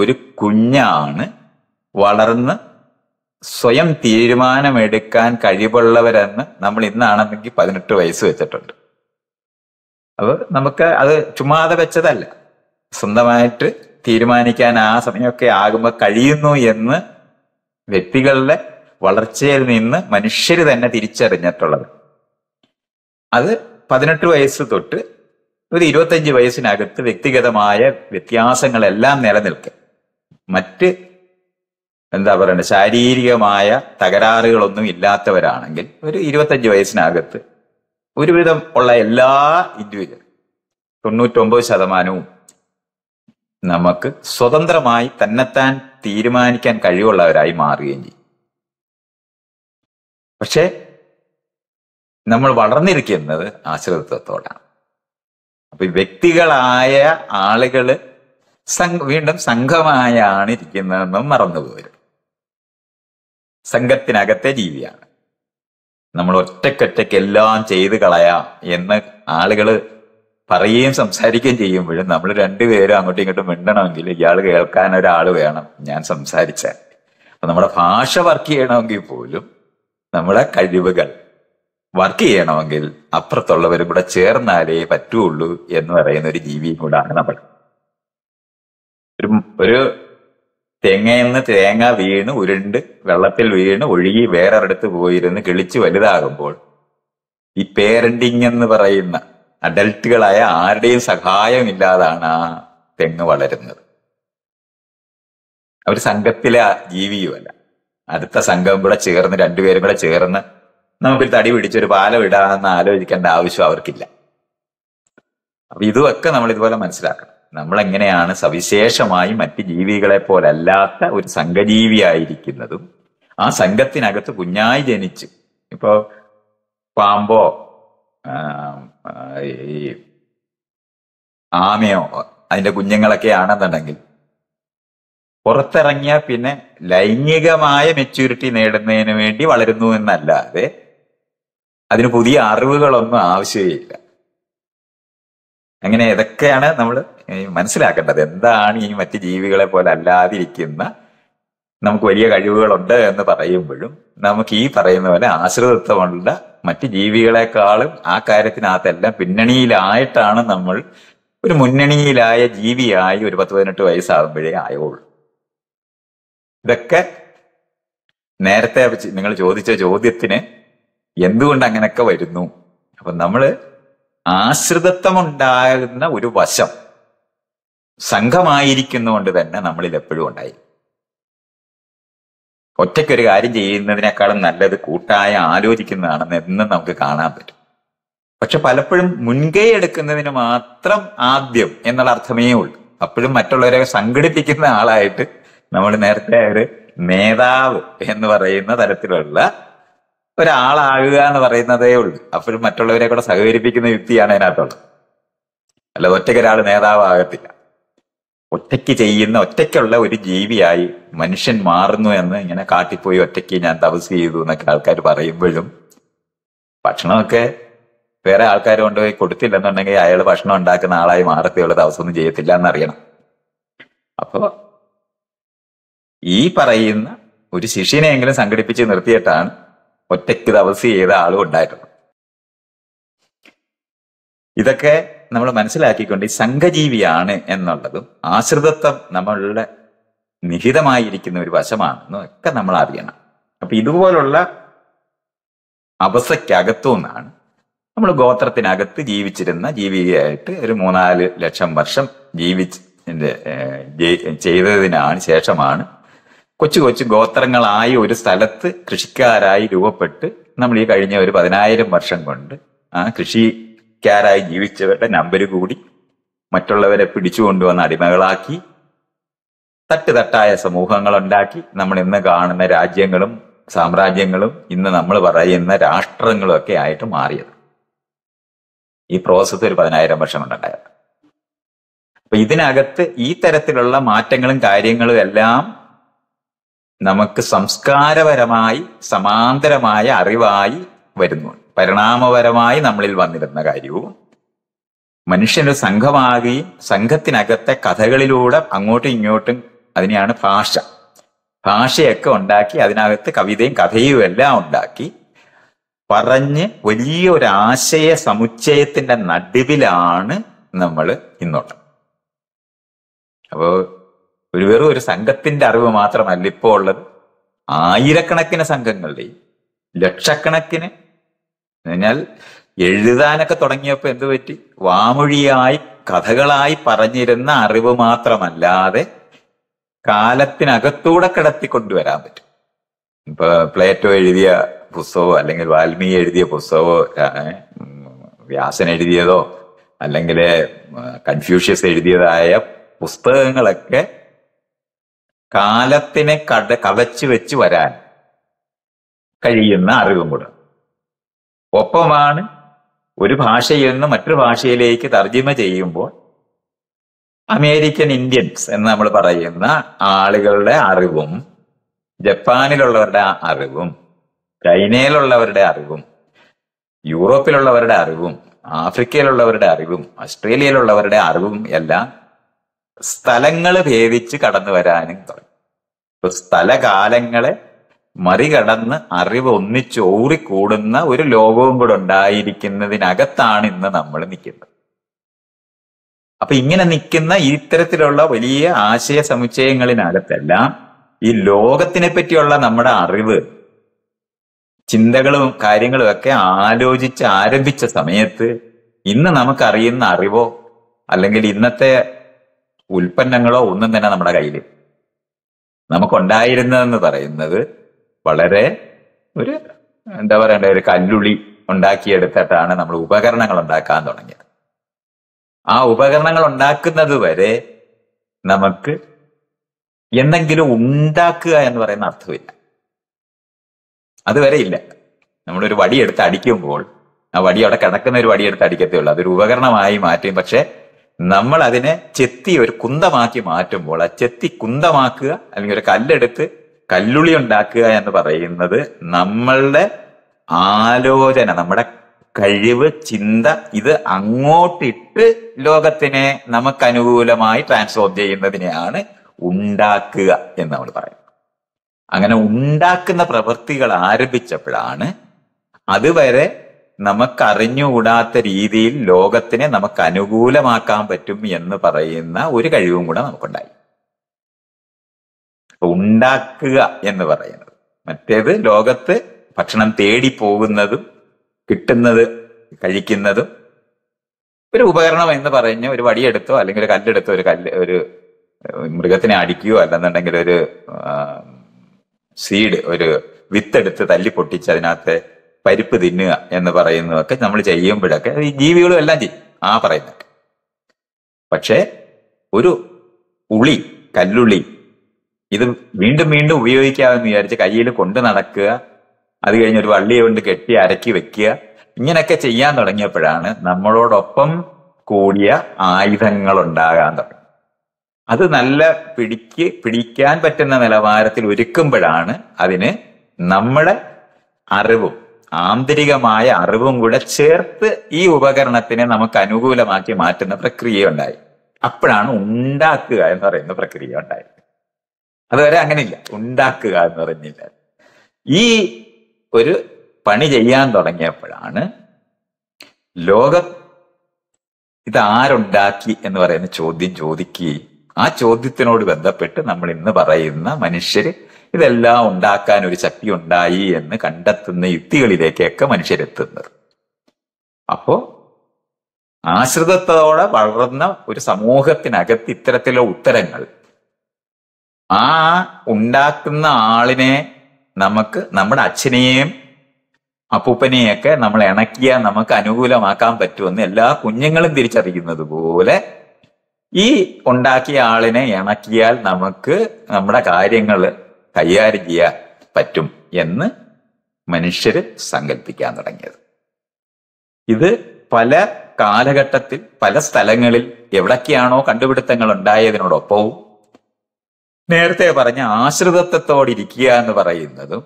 ഒരു കുഞ്ഞാണ് വളർന്ന് സ്വയം തീരുമാനമെടുക്കാൻ കഴിവുള്ളവരെന്ന് നമ്മൾ ഇന്നാണെന്നെങ്കിൽ പതിനെട്ട് വയസ്സ് വെച്ചിട്ടുണ്ട് അപ്പോൾ നമുക്ക് അത് ചുമ്മാതെ വെച്ചതല്ല സ്വന്തമായിട്ട് തീരുമാനിക്കാൻ ആ സമയമൊക്കെ ആകുമ്പോൾ കഴിയുന്നു എന്ന് വ്യക്തികളുടെ വളർച്ചയിൽ നിന്ന് മനുഷ്യർ തന്നെ തിരിച്ചറിഞ്ഞിട്ടുള്ളത് അത് പതിനെട്ട് വയസ്സ് തൊട്ട് ഒരു ഇരുപത്തഞ്ച് വയസ്സിനകത്ത് വ്യക്തിഗതമായ വ്യത്യാസങ്ങളെല്ലാം നിലനിൽക്കും മറ്റ് എന്താ പറയുക ശാരീരികമായ തകരാറുകളൊന്നും ഇല്ലാത്തവരാണെങ്കിൽ ഒരു ഇരുപത്തഞ്ച് വയസ്സിനകത്ത് ഒരുവിധം ഉള്ള എല്ലാ ഇൻഡിവിജ്വൽ തൊണ്ണൂറ്റൊമ്പത് ശതമാനവും നമുക്ക് സ്വതന്ത്രമായി തന്നെത്താൻ തീരുമാനിക്കാൻ കഴിവുള്ളവരായി മാറുകയും ചെയ്യും പക്ഷേ നമ്മൾ വളർന്നിരിക്കുന്നത് ആശ്രിതത്വത്തോടാണ് അപ്പൊ വ്യക്തികളായ ആളുകൾ വീണ്ടും സംഘമായാണ് ഇരിക്കുന്നതെന്നും മറന്നുപോരും സംഘത്തിനകത്തെ ജീവിയാണ് നമ്മൾ ഒറ്റക്കൊറ്റയ്ക്ക് എല്ലാം ചെയ്ത് കളയാം എന്ന് ആളുകൾ പറയുകയും സംസാരിക്കുകയും ചെയ്യുമ്പോഴും നമ്മൾ രണ്ടുപേരും അങ്ങോട്ടും ഇങ്ങോട്ടും മിണ്ടണമെങ്കിൽ ഇയാൾ കേൾക്കാൻ ഒരാൾ വേണം ഞാൻ സംസാരിച്ചാൽ അപ്പൊ നമ്മുടെ ഭാഷ വർക്ക് ചെയ്യണമെങ്കിൽ പോലും നമ്മുടെ കഴിവുകൾ വർക്ക് ചെയ്യണമെങ്കിൽ അപ്പുറത്തുള്ളവരും കൂടെ ചേർന്നാലേ പറ്റുള്ളൂ എന്ന് പറയുന്ന ഒരു ജീവിയും കൂടാണ് നമ്മൾ ഒരു ഒരു തെങ്ങയെന്ന് തേങ്ങ വീണ് ഉരുണ്ട് വെള്ളത്തിൽ വീണ് ഒഴുകി വേറൊരിടത്ത് പോയിരുന്ന് കിളിച്ച് വലുതാകുമ്പോൾ ഈ പേരന്റിങ് എന്ന് പറയുന്ന അഡൽട്ടുകളായ ആരുടെയും സഹായമില്ലാതാണ് ആ തെങ്ങ് വളരുന്നത് അവര് സംഘത്തിലെ ജീവിയുമല്ല അടുത്ത സംഘം കൂടെ ചേർന്ന് രണ്ടുപേരും കൂടെ ചേർന്ന് നമുക്കൊരു തടി പിടിച്ചൊരു പാലം ഇടാമെന്ന് ആലോചിക്കേണ്ട ആവശ്യം അവർക്കില്ല അപ്പൊ ഇതുമൊക്കെ നമ്മൾ ഇതുപോലെ മനസ്സിലാക്കണം നമ്മൾ എങ്ങനെയാണ് സവിശേഷമായി മറ്റ് ജീവികളെ പോലല്ലാത്ത ഒരു സംഘജീവിയായിരിക്കുന്നതും ആ സംഘത്തിനകത്ത് കുഞ്ഞായി ജനിച്ച് ഇപ്പോ പാമ്പോ ഈ ആമയോ അതിന്റെ കുഞ്ഞുങ്ങളൊക്കെ ആണെന്നുണ്ടെങ്കിൽ പുറത്തിറങ്ങിയ പിന്നെ ലൈംഗികമായ മെച്യൂരിറ്റി നേടുന്നതിന് വേണ്ടി വളരുന്നു എന്നല്ലാതെ അതിന് പുതിയ അറിവുകളൊന്നും ആവശ്യമില്ല അങ്ങനെ ഇതൊക്കെയാണ് നമ്മൾ മനസ്സിലാക്കേണ്ടത് എന്താണ് ഈ മറ്റ് ജീവികളെ പോലെ അല്ലാതിരിക്കുന്ന നമുക്ക് വലിയ കഴിവുകളുണ്ട് എന്ന് പറയുമ്പോഴും നമുക്ക് ഈ പറയുന്ന പോലെ ആശ്രിതത്വമുള്ള മറ്റ് ജീവികളെക്കാളും ആ കാര്യത്തിനകത്തെല്ലാം പിന്നണിയിലായിട്ടാണ് നമ്മൾ ഒരു മുന്നണിയിലായ ജീവിയായി ഒരു പത്ത് പതിനെട്ട് വയസ്സാകുമ്പോഴേ ആയുള്ളൂ ഇതൊക്കെ നേരത്തെ നിങ്ങൾ ചോദിച്ച ചോദ്യത്തിന് എന്തുകൊണ്ട് അങ്ങനെയൊക്കെ വരുന്നു അപ്പൊ നമ്മള് ഉണ്ടാകുന്ന ഒരു വശം സംഘമായിരിക്കുന്നതുകൊണ്ട് തന്നെ നമ്മളിൽ എപ്പോഴും ഉണ്ടായി ഒറ്റയ്ക്കൊരു കാര്യം ചെയ്യുന്നതിനേക്കാളും നല്ലത് കൂട്ടായ ആലോചിക്കുന്നതാണെന്ന് എന്നും നമുക്ക് കാണാൻ പറ്റും പക്ഷെ പലപ്പോഴും മുൻകൈ എടുക്കുന്നതിന് മാത്രം ആദ്യം എന്നുള്ള അർത്ഥമേ ഉള്ളൂ അപ്പോഴും മറ്റുള്ളവരെ സംഘടിപ്പിക്കുന്ന ആളായിട്ട് നമ്മൾ നേരത്തെ ഒരു നേതാവ് എന്ന് പറയുന്ന തരത്തിലുള്ള ഒരാളാകുക എന്ന് പറയുന്നതേ ഉള്ളൂ അപ്പോഴും മറ്റുള്ളവരെ കൂടെ സഹകരിപ്പിക്കുന്ന യുക്തിയാണ് അതിനകത്തുള്ളത് അല്ല ഒരാൾ നേതാവാകത്തില്ല ഒറ്റയ്ക്ക് ചെയ്യുന്ന ഒറ്റയ്ക്കുള്ള ഒരു ജീവിയായി മനുഷ്യൻ മാറുന്നു എന്ന് ഇങ്ങനെ കാട്ടിപ്പോയി ഒറ്റയ്ക്ക് ഞാൻ തപസ് ചെയ്തു എന്നൊക്കെ ആൾക്കാർ പറയുമ്പോഴും ഭക്ഷണമൊക്കെ വേറെ ആൾക്കാർ കൊണ്ടുപോയി കൊടുത്തില്ലെന്നുണ്ടെങ്കിൽ അയാൾ ഭക്ഷണം ഉണ്ടാക്കുന്ന ആളായി മാറത്തേയുള്ള തപസ്സൊന്നും ചെയ്യത്തില്ല എന്നറിയണം അപ്പോ ഈ പറയുന്ന ഒരു ശിഷ്യനെയെങ്കിലും സംഘടിപ്പിച്ച് നിർത്തിയിട്ടാണ് ഒറ്റയ്ക്ക് തപസ് ചെയ്ത ആളും ഉണ്ടായിട്ടുണ്ട് ഇതൊക്കെ നമ്മൾ മനസ്സിലാക്കിക്കൊണ്ട് ഈ സംഘജീവിയാണ് എന്നുള്ളതും ആശ്രിതത്വം നമ്മളുടെ നിഹിതമായിരിക്കുന്ന ഒരു വശമാണെന്നും ഒക്കെ നമ്മൾ അറിയണം അപ്പൊ ഇതുപോലുള്ള അവസ്ഥയ്ക്കകത്തു നിന്നാണ് നമ്മൾ ഗോത്രത്തിനകത്ത് ജീവിച്ചിരുന്ന ജീവിയായിട്ട് ഒരു മൂന്നാല് ലക്ഷം വർഷം ജീവിച്ച് ചെയ്തതിനാണ് ശേഷമാണ് കൊച്ചു കൊച്ചു ഗോത്രങ്ങളായി ഒരു സ്ഥലത്ത് കൃഷിക്കാരായി രൂപപ്പെട്ട് നമ്മൾ ഈ കഴിഞ്ഞ ഒരു പതിനായിരം വർഷം കൊണ്ട് ആ കൃഷിക്കാരായി ജീവിച്ചവരുടെ നമ്പർ കൂടി മറ്റുള്ളവരെ പിടിച്ചുകൊണ്ടുവന്ന അടിമകളാക്കി തട്ടുതട്ടായ സമൂഹങ്ങൾ ഉണ്ടാക്കി നമ്മൾ ഇന്ന് കാണുന്ന രാജ്യങ്ങളും സാമ്രാജ്യങ്ങളും ഇന്ന് നമ്മൾ പറയുന്ന രാഷ്ട്രങ്ങളും ഒക്കെ ആയിട്ട് മാറിയത് ഈ പ്രോസസ്സ് ഒരു പതിനായിരം വർഷം കൊണ്ടുണ്ടായത് അപ്പൊ ഇതിനകത്ത് ഈ തരത്തിലുള്ള മാറ്റങ്ങളും കാര്യങ്ങളും എല്ലാം നമുക്ക് സംസ്കാരപരമായി സമാന്തരമായ അറിവായി വരുന്നു പരിണാമപരമായി നമ്മളിൽ വന്നിരുന്ന കാര്യവും മനുഷ്യന്റെ സംഘമാകുകയും സംഘത്തിനകത്തെ കഥകളിലൂടെ അങ്ങോട്ടും ഇങ്ങോട്ടും അതിനെയാണ് ഭാഷ ഭാഷയൊക്കെ ഉണ്ടാക്കി അതിനകത്ത് കവിതയും കഥയും എല്ലാം ഉണ്ടാക്കി പറഞ്ഞ് വലിയ ഒരു ആശയ സമുച്ചയത്തിന്റെ നടുവിലാണ് നമ്മൾ ഇന്നുള്ളത് അപ്പോ ഒരു വെറും ഒരു സംഘത്തിന്റെ അറിവ് മാത്രമല്ല ഇപ്പോൾ ഉള്ളത് ആയിരക്കണക്കിന് സംഘങ്ങളുടെയും ലക്ഷക്കണക്കിന് എന്നാൽ എഴുതാനൊക്കെ തുടങ്ങിയപ്പോൾ എന്ത് പറ്റി വാമൊഴിയായി കഥകളായി പറഞ്ഞിരുന്ന അറിവ് മാത്രമല്ലാതെ കാലത്തിനകത്തൂടെ കിടത്തിക്കൊണ്ടുവരാൻ പറ്റും ഇപ്പൊ പ്ലേറ്റോ എഴുതിയ പുസ്തകമോ അല്ലെങ്കിൽ വാൽമീകി എഴുതിയ പുസ്തകമോ വ്യാസൻ എഴുതിയതോ അല്ലെങ്കിൽ കൺഫ്യൂഷ്യസ് എഴുതിയതായ പുസ്തകങ്ങളൊക്കെ കാലത്തിനെ കട കവച്ചു വെച്ച് വരാൻ കഴിയുന്ന അറിവും കൂടെ ഒപ്പമാണ് ഒരു ഭാഷയിൽ നിന്ന് മറ്റൊരു ഭാഷയിലേക്ക് തർജിമ ചെയ്യുമ്പോൾ അമേരിക്കൻ ഇന്ത്യൻസ് എന്ന് നമ്മൾ പറയുന്ന ആളുകളുടെ അറിവും ജപ്പാനിലുള്ളവരുടെ അറിവും ചൈനയിലുള്ളവരുടെ അറിവും യൂറോപ്പിലുള്ളവരുടെ അറിവും ആഫ്രിക്കയിലുള്ളവരുടെ അറിവും ഓസ്ട്രേലിയയിലുള്ളവരുടെ അറിവും എല്ലാം സ്ഥലങ്ങൾ ഭേദിച്ച് കടന്നു വരാനും തുടങ്ങി ഇപ്പൊ സ്ഥലകാലങ്ങളെ മറികടന്ന് അറിവ് ഒന്നിച്ച് ഓറിക്കൂടുന്ന ഒരു ലോകവും കൂടെ ഉണ്ടായിരിക്കുന്നതിനകത്താണ് ഇന്ന് നമ്മൾ നിൽക്കുന്നത് അപ്പൊ ഇങ്ങനെ നിൽക്കുന്ന ഇത്തരത്തിലുള്ള വലിയ ആശയ സമുച്ചയങ്ങളിനകത്തെല്ലാം ഈ ലോകത്തിനെ പറ്റിയുള്ള നമ്മുടെ അറിവ് ചിന്തകളും കാര്യങ്ങളും ഒക്കെ ആലോചിച്ച് ആരംഭിച്ച സമയത്ത് ഇന്ന് നമുക്കറിയുന്ന അറിവോ അല്ലെങ്കിൽ ഇന്നത്തെ ഉൽപ്പന്നങ്ങളോ ഒന്നും തന്നെ നമ്മുടെ കയ്യിൽ നമുക്കുണ്ടായിരുന്നതെന്ന് പറയുന്നത് വളരെ ഒരു എന്താ പറയണ്ട ഒരു കല്ലുളി ഉണ്ടാക്കിയെടുത്തിട്ടാണ് നമ്മൾ ഉപകരണങ്ങൾ ഉണ്ടാക്കാൻ തുടങ്ങിയത് ആ ഉപകരണങ്ങൾ ഉണ്ടാക്കുന്നത് വരെ നമുക്ക് എന്തെങ്കിലും ഉണ്ടാക്കുക എന്ന് പറയുന്ന അർത്ഥമില്ല അതുവരെ ഇല്ല നമ്മളൊരു വടിയെടുത്ത് അടിക്കുമ്പോൾ ആ വടി അവിടെ കിടക്കുന്ന ഒരു വടിയെടുത്ത് അടിക്കത്തേ ഉള്ളൂ അതൊരു ഉപകരണമായി മാറ്റും പക്ഷെ നമ്മൾ അതിനെ ചെത്തി ഒരു കുന്തമാക്കി മാറ്റുമ്പോൾ ആ ചെത്തി കുന്തമാക്കുക അല്ലെങ്കിൽ ഒരു കല്ലെടുത്ത് കല്ലുളി ഉണ്ടാക്കുക എന്ന് പറയുന്നത് നമ്മളുടെ ആലോചന നമ്മുടെ കഴിവ് ചിന്ത ഇത് അങ്ങോട്ടിട്ട് ലോകത്തിനെ നമുക്ക് അനുകൂലമായി ട്രാൻസ്ഫോം ചെയ്യുന്നതിനെയാണ് ഉണ്ടാക്കുക എന്ന് നമ്മൾ പറയും അങ്ങനെ ഉണ്ടാക്കുന്ന പ്രവൃത്തികൾ ആരംഭിച്ചപ്പോഴാണ് അതുവരെ നമുക്കറിഞ്ഞുകൂടാത്ത രീതിയിൽ ലോകത്തിനെ നമുക്ക് അനുകൂലമാക്കാൻ പറ്റും എന്ന് പറയുന്ന ഒരു കഴിവും കൂടെ നമുക്കുണ്ടായി ഉണ്ടാക്കുക എന്ന് പറയുന്നത് മറ്റേത് ലോകത്ത് ഭക്ഷണം തേടി പോകുന്നതും കിട്ടുന്നത് കഴിക്കുന്നതും ഒരു ഉപകരണം എന്ന് പറഞ്ഞ് ഒരു വടിയെടുത്തോ അല്ലെങ്കിൽ ഒരു കല്ലെടുത്തോ ഒരു കല്ല് ഒരു മൃഗത്തിനെ അടിക്കുകയോ അല്ലെന്നുണ്ടെങ്കിൽ ഒരു സീഡ് ഒരു വിത്തെടുത്ത് തല്ലി പൊട്ടിച്ച് അതിനകത്തെ പരിപ്പ് തിന്നുക എന്ന് പറയുന്നതൊക്കെ നമ്മൾ ചെയ്യുമ്പോഴൊക്കെ ഈ ജീവികളും എല്ലാം ചെയ്യും ആ പറയുന്നൊക്കെ പക്ഷേ ഒരു ഉളി കല്ലുളി ഇത് വീണ്ടും വീണ്ടും ഉപയോഗിക്കാമെന്ന് വിചാരിച്ച് കയ്യിൽ കൊണ്ട് നടക്കുക അത് കഴിഞ്ഞ് ഒരു വള്ളി കൊണ്ട് കെട്ടി അരക്കി വെക്കുക ഇങ്ങനെയൊക്കെ ചെയ്യാൻ തുടങ്ങിയപ്പോഴാണ് നമ്മളോടൊപ്പം കൂടിയ ആയുധങ്ങൾ ഉണ്ടാകാൻ തുടങ്ങി അത് നല്ല പിടിക്ക് പിടിക്കാൻ പറ്റുന്ന നിലവാരത്തിൽ ഒരുക്കുമ്പോഴാണ് അതിന് നമ്മുടെ അറിവും ആന്തരികമായ അറിവും കൂടെ ചേർത്ത് ഈ ഉപകരണത്തിനെ നമുക്ക് അനുകൂലമാക്കി മാറ്റുന്ന പ്രക്രിയ ഉണ്ടായി അപ്പോഴാണ് ഉണ്ടാക്കുക എന്ന് പറയുന്ന പ്രക്രിയ ഉണ്ടായത് അതുവരെ അങ്ങനെയില്ല ഉണ്ടാക്കുക എന്ന് പറഞ്ഞില്ല ഈ ഒരു പണി ചെയ്യാൻ തുടങ്ങിയപ്പോഴാണ് ലോകം ഇതാരുണ്ടാക്കി എന്ന് പറയുന്ന ചോദ്യം ചോദിക്കുകയും ആ ചോദ്യത്തിനോട് ബന്ധപ്പെട്ട് നമ്മൾ ഇന്ന് പറയുന്ന മനുഷ്യര് ഇതെല്ലാം ഉണ്ടാക്കാൻ ഒരു ശക്തി ഉണ്ടായി എന്ന് കണ്ടെത്തുന്ന യുക്തികളിലേക്കൊക്കെ മനുഷ്യരെത്തുന്നത് അപ്പോ ആശ്രിതത്തോടെ വളർന്ന ഒരു സമൂഹത്തിനകത്ത് ഇത്തരത്തിലുള്ള ഉത്തരങ്ങൾ ആ ഉണ്ടാക്കുന്ന ആളിനെ നമുക്ക് നമ്മുടെ അച്ഛനെയും അപ്പൂപ്പനെയൊക്കെ നമ്മൾ ഇണക്കിയാൽ നമുക്ക് അനുകൂലമാക്കാൻ പറ്റുമെന്ന് എല്ലാ കുഞ്ഞുങ്ങളും തിരിച്ചറിയുന്നത് പോലെ ഈ ഉണ്ടാക്കിയ ആളിനെ ഇണക്കിയാൽ നമുക്ക് നമ്മുടെ കാര്യങ്ങൾ കൈകാര്യം ചെയ്യാൻ പറ്റും എന്ന് മനുഷ്യർ സങ്കല്പിക്കാൻ തുടങ്ങിയത് ഇത് പല കാലഘട്ടത്തിൽ പല സ്ഥലങ്ങളിൽ എവിടൊക്കെയാണോ കണ്ടുപിടുത്തങ്ങൾ ഉണ്ടായതിനോടൊപ്പവും നേരത്തെ പറഞ്ഞ ആശ്രിതത്വത്തോടിരിക്കുക എന്ന് പറയുന്നതും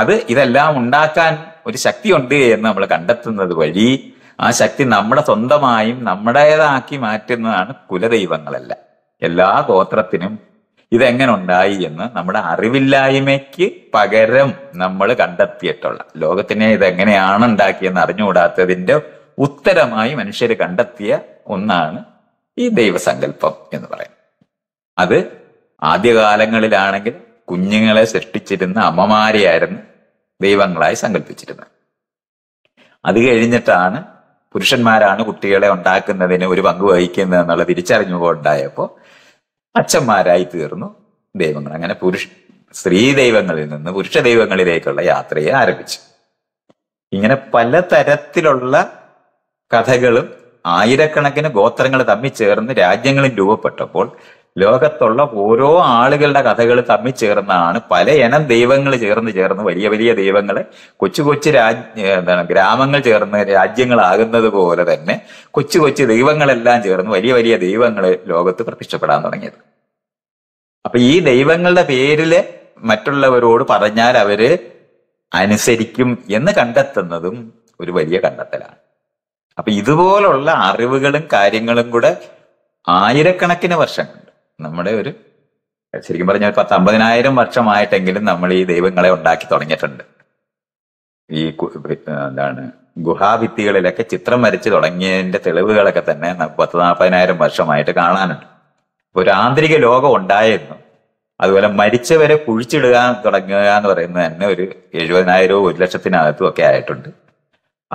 അത് ഇതെല്ലാം ഉണ്ടാക്കാൻ ഒരു ശക്തി ഉണ്ട് എന്ന് നമ്മൾ കണ്ടെത്തുന്നത് വഴി ആ ശക്തി നമ്മുടെ സ്വന്തമായും നമ്മുടേതാക്കി മാറ്റുന്നതാണ് കുലദൈവങ്ങളല്ല എല്ലാ ഗോത്രത്തിനും ഇതെങ്ങനെ ഉണ്ടായി എന്ന് നമ്മുടെ അറിവില്ലായ്മയ്ക്ക് പകരം നമ്മൾ കണ്ടെത്തിയിട്ടുള്ള ലോകത്തിനെ ഇതെങ്ങനെയാണ് ഉണ്ടാക്കിയെന്ന് അറിഞ്ഞുകൂടാത്തതിന്റെ ഉത്തരമായി മനുഷ്യർ കണ്ടെത്തിയ ഒന്നാണ് ഈ ദൈവസങ്കല്പം എന്ന് പറയുന്നത് അത് ആദ്യകാലങ്ങളിലാണെങ്കിൽ കുഞ്ഞുങ്ങളെ സൃഷ്ടിച്ചിരുന്ന അമ്മമാരെയായിരുന്നു ദൈവങ്ങളായി സങ്കല്പിച്ചിരുന്നത് അത് കഴിഞ്ഞിട്ടാണ് പുരുഷന്മാരാണ് കുട്ടികളെ ഉണ്ടാക്കുന്നതിന് ഒരു പങ്ക് വഹിക്കുന്നത് എന്നുള്ള തിരിച്ചറിഞ്ഞുകൊണ്ടായപ്പോൾ അച്ഛന്മാരായി തീർന്നു ദൈവങ്ങൾ അങ്ങനെ പുരുഷ സ്ത്രീ ദൈവങ്ങളിൽ നിന്ന് പുരുഷ ദൈവങ്ങളിലേക്കുള്ള യാത്രയെ ആരംഭിച്ചു ഇങ്ങനെ പല തരത്തിലുള്ള കഥകളും ആയിരക്കണക്കിന് ഗോത്രങ്ങൾ തമ്മിൽ ചേർന്ന് രാജ്യങ്ങളും രൂപപ്പെട്ടപ്പോൾ ലോകത്തുള്ള ഓരോ ആളുകളുടെ കഥകൾ തമ്മിൽ ചേർന്നാണ് പല ഇനം ദൈവങ്ങൾ ചേർന്ന് ചേർന്ന് വലിയ വലിയ ദൈവങ്ങളെ കൊച്ചു കൊച്ചു രാജ്യ എന്താണ് ഗ്രാമങ്ങൾ ചേർന്ന് രാജ്യങ്ങളാകുന്നത് പോലെ തന്നെ കൊച്ചു കൊച്ചു ദൈവങ്ങളെല്ലാം ചേർന്ന് വലിയ വലിയ ദൈവങ്ങൾ ലോകത്ത് പ്രത്യക്ഷപ്പെടാൻ തുടങ്ങിയത് അപ്പൊ ഈ ദൈവങ്ങളുടെ പേരില് മറ്റുള്ളവരോട് പറഞ്ഞാൽ അവര് അനുസരിക്കും എന്ന് കണ്ടെത്തുന്നതും ഒരു വലിയ കണ്ടെത്തലാണ് അപ്പൊ ഇതുപോലുള്ള അറിവുകളും കാര്യങ്ങളും കൂടെ ആയിരക്കണക്കിന് വർഷങ്ങൾ നമ്മുടെ ഒരു ശരിക്കും പറഞ്ഞാൽ പത്ത് അമ്പതിനായിരം വർഷമായിട്ടെങ്കിലും നമ്മൾ ഈ ദൈവങ്ങളെ ഉണ്ടാക്കി തുടങ്ങിയിട്ടുണ്ട് ഈ എന്താണ് ഗുഹാഭിത്തികളിലൊക്കെ ചിത്രം വരച്ച് തുടങ്ങിയതിന്റെ തെളിവുകളൊക്കെ തന്നെ പത്ത് നാൽപ്പതിനായിരം വർഷമായിട്ട് കാണാനുണ്ട് ഒരു ആന്തരിക ലോകം ഉണ്ടായിരുന്നു അതുപോലെ മരിച്ചവരെ കുഴിച്ചിടുക തുടങ്ങുക എന്ന് പറയുന്നത് തന്നെ ഒരു എഴുപതിനായിരവും ഒരു ലക്ഷത്തിനകത്തും ഒക്കെ ആയിട്ടുണ്ട്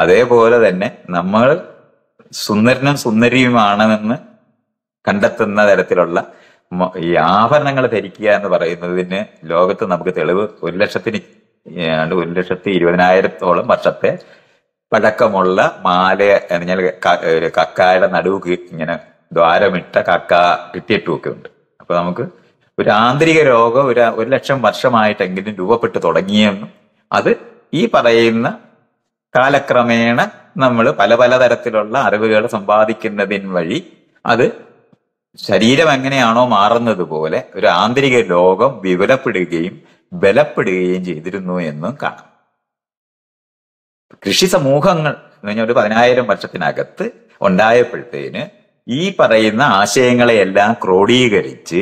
അതേപോലെ തന്നെ നമ്മൾ സുന്ദരനും സുന്ദരിയുമാണെന്ന് കണ്ടെത്തുന്ന തരത്തിലുള്ള ഈ ആഭരണങ്ങൾ ധരിക്കുക എന്ന് പറയുന്നതിന് ലോകത്ത് നമുക്ക് തെളിവ് ഒരു ലക്ഷത്തിന് ഒരു ലക്ഷത്തി ഇരുപതിനായിരത്തോളം വർഷത്തെ പഴക്കമുള്ള മാല എന്നാൽ ഒരു കക്കായുടെ നടുവ് ഇങ്ങനെ ദ്വാരമിട്ട കക്ക കിട്ടിയിട്ടുമൊക്കെ ഉണ്ട് അപ്പൊ നമുക്ക് ഒരു ആന്തരിക രോഗം ഒരു ഒരു ലക്ഷം വർഷമായിട്ടെങ്കിലും രൂപപ്പെട്ടു തുടങ്ങിയെന്നും അത് ഈ പറയുന്ന കാലക്രമേണ നമ്മൾ പല പല തരത്തിലുള്ള അറിവുകൾ സമ്പാദിക്കുന്നതിന് വഴി അത് ശരീരം എങ്ങനെയാണോ മാറുന്നത് പോലെ ഒരു ആന്തരിക ലോകം വിപുലപ്പെടുകയും ബലപ്പെടുകയും ചെയ്തിരുന്നു എന്നും കാണാം കൃഷി സമൂഹങ്ങൾ എന്ന് പറഞ്ഞാൽ ഒരു പതിനായിരം വർഷത്തിനകത്ത് ഉണ്ടായപ്പോഴത്തേന് ഈ പറയുന്ന ആശയങ്ങളെയെല്ലാം ക്രോഡീകരിച്ച്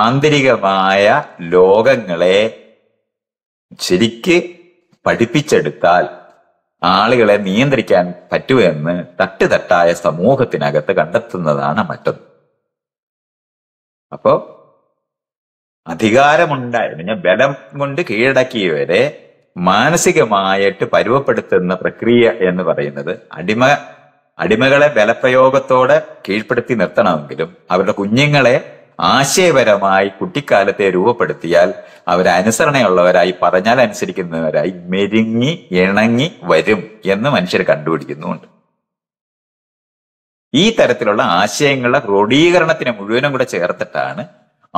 ആന്തരികമായ ലോകങ്ങളെ ശരിക്ക് പഠിപ്പിച്ചെടുത്താൽ ആളുകളെ നിയന്ത്രിക്കാൻ പറ്റുമെന്ന് തട്ടുതട്ടായ സമൂഹത്തിനകത്ത് കണ്ടെത്തുന്നതാണ് മറ്റൊന്ന് അപ്പോ അധികാരമുണ്ടായി പിന്നെ ബലം കൊണ്ട് കീഴടക്കിയവരെ മാനസികമായിട്ട് പരുവപ്പെടുത്തുന്ന പ്രക്രിയ എന്ന് പറയുന്നത് അടിമ അടിമകളെ ബലപ്രയോഗത്തോടെ കീഴ്പ്പെടുത്തി നിർത്തണമെങ്കിലും അവരുടെ കുഞ്ഞുങ്ങളെ ആശയപരമായി കുട്ടിക്കാലത്തെ രൂപപ്പെടുത്തിയാൽ അവരനുസരണയുള്ളവരായി പറഞ്ഞാൽ അനുസരിക്കുന്നവരായി മെരുങ്ങി ഇണങ്ങി വരും എന്ന് മനുഷ്യർ കണ്ടുപിടിക്കുന്നുമുണ്ട് ഈ തരത്തിലുള്ള ആശയങ്ങളുടെ ക്രോഡീകരണത്തിന് മുഴുവനും കൂടെ ചേർത്തിട്ടാണ്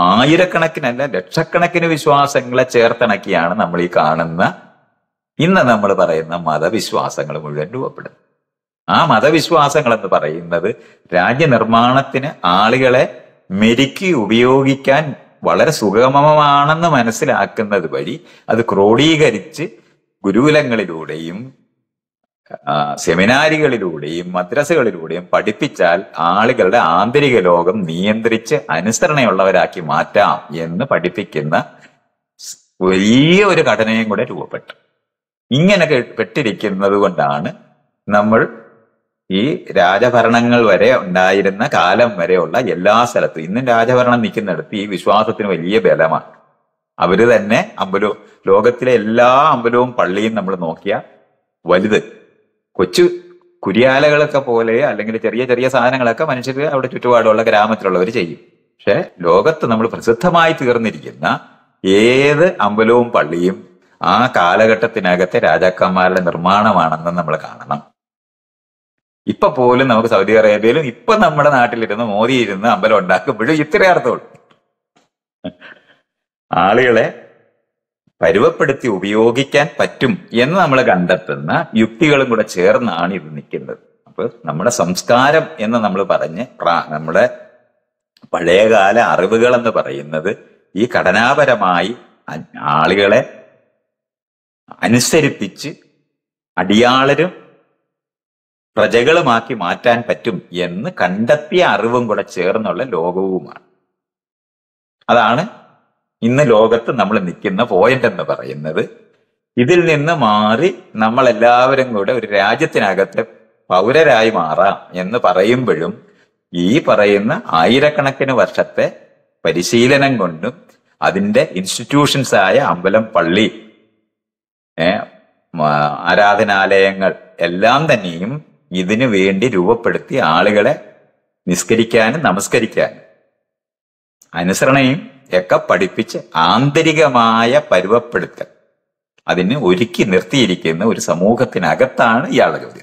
ആയിരക്കണക്കിനല്ല ലക്ഷക്കണക്കിന് വിശ്വാസങ്ങളെ ചേർത്തിണക്കിയാണ് നമ്മൾ ഈ കാണുന്ന ഇന്ന് നമ്മൾ പറയുന്ന മതവിശ്വാസങ്ങൾ മുഴുവൻ രൂപപ്പെടുന്നത് ആ മതവിശ്വാസങ്ങൾ എന്ന് പറയുന്നത് രാജ്യനിർമ്മാണത്തിന് ആളുകളെ മെരുക്കി ഉപയോഗിക്കാൻ വളരെ സുഗമമാണെന്ന് മനസ്സിലാക്കുന്നത് വഴി അത് ക്രോഡീകരിച്ച് ഗുരുകുലങ്ങളിലൂടെയും സെമിനാരികളിലൂടെയും മദ്രസകളിലൂടെയും പഠിപ്പിച്ചാൽ ആളുകളുടെ ആന്തരിക ലോകം നിയന്ത്രിച്ച് അനുസരണയുള്ളവരാക്കി മാറ്റാം എന്ന് പഠിപ്പിക്കുന്ന വലിയ ഒരു ഘടനയും കൂടെ രൂപപ്പെട്ടു ഇങ്ങനെ പെട്ടിരിക്കുന്നത് കൊണ്ടാണ് നമ്മൾ ഈ രാജഭരണങ്ങൾ വരെ ഉണ്ടായിരുന്ന കാലം വരെയുള്ള എല്ലാ സ്ഥലത്തും ഇന്നും രാജഭരണം നിൽക്കുന്നിടത്ത് ഈ വിശ്വാസത്തിന് വലിയ ബലമാണ് അവര് തന്നെ അമ്പലവും ലോകത്തിലെ എല്ലാ അമ്പലവും പള്ളിയും നമ്മൾ നോക്കിയ വലുത് കൊച്ചു കുരിയാലകളൊക്കെ പോലെ അല്ലെങ്കിൽ ചെറിയ ചെറിയ സാധനങ്ങളൊക്കെ മനുഷ്യർ അവിടെ ചുറ്റുപാടുള്ള ഗ്രാമത്തിലുള്ളവർ ചെയ്യും പക്ഷെ ലോകത്ത് നമ്മൾ പ്രസിദ്ധമായി തീർന്നിരിക്കുന്ന ഏത് അമ്പലവും പള്ളിയും ആ കാലഘട്ടത്തിനകത്തെ രാജാക്കന്മാരുടെ നിർമ്മാണമാണെന്ന് നമ്മൾ കാണണം ഇപ്പൊ പോലും നമുക്ക് സൗദി അറേബ്യയിലും ഇപ്പൊ നമ്മുടെ നാട്ടിലിരുന്ന് മോദി ഇരുന്ന് അമ്പലം ഉണ്ടാക്കുമ്പോഴും ഇത്രയർത്ഥമുള്ളൂ ആളുകളെ പരുവപ്പെടുത്തി ഉപയോഗിക്കാൻ പറ്റും എന്ന് നമ്മൾ കണ്ടെത്തുന്ന യുക്തികളും കൂടെ ചേർന്നാണ് ഇത് നിൽക്കുന്നത് അപ്പൊ നമ്മുടെ സംസ്കാരം എന്ന് നമ്മൾ പറഞ്ഞ് നമ്മുടെ പഴയകാല അറിവുകൾ എന്ന് പറയുന്നത് ഈ ഘടനാപരമായി ആളുകളെ അനുസരിപ്പിച്ച് അടിയാളരും പ്രജകളുമാക്കി മാറ്റാൻ പറ്റും എന്ന് കണ്ടെത്തിയ അറിവും കൂടെ ചേർന്നുള്ള ലോകവുമാണ് അതാണ് ഇന്ന് ലോകത്ത് നമ്മൾ നിൽക്കുന്ന പോയിന്റ് എന്ന് പറയുന്നത് ഇതിൽ നിന്ന് മാറി നമ്മൾ എല്ലാവരും കൂടെ ഒരു രാജ്യത്തിനകത്തെ പൗരരായി മാറാം എന്ന് പറയുമ്പോഴും ഈ പറയുന്ന ആയിരക്കണക്കിന് വർഷത്തെ പരിശീലനം കൊണ്ടും അതിൻ്റെ ഇൻസ്റ്റിറ്റ്യൂഷൻസ് ആയ അമ്പലം പള്ളി ആരാധനാലയങ്ങൾ എല്ലാം തന്നെയും ഇതിനു വേണ്ടി രൂപപ്പെടുത്തി ആളുകളെ നിസ്കരിക്കാനും നമസ്കരിക്കാനും അനുസരണയും ഒക്കെ പഠിപ്പിച്ച് ആന്തരികമായ പരുവപ്പെടുത്തൽ അതിന് ഒരുക്കി നിർത്തിയിരിക്കുന്ന ഒരു സമൂഹത്തിനകത്താണ് ഇയാളുടെ ചോദ്യം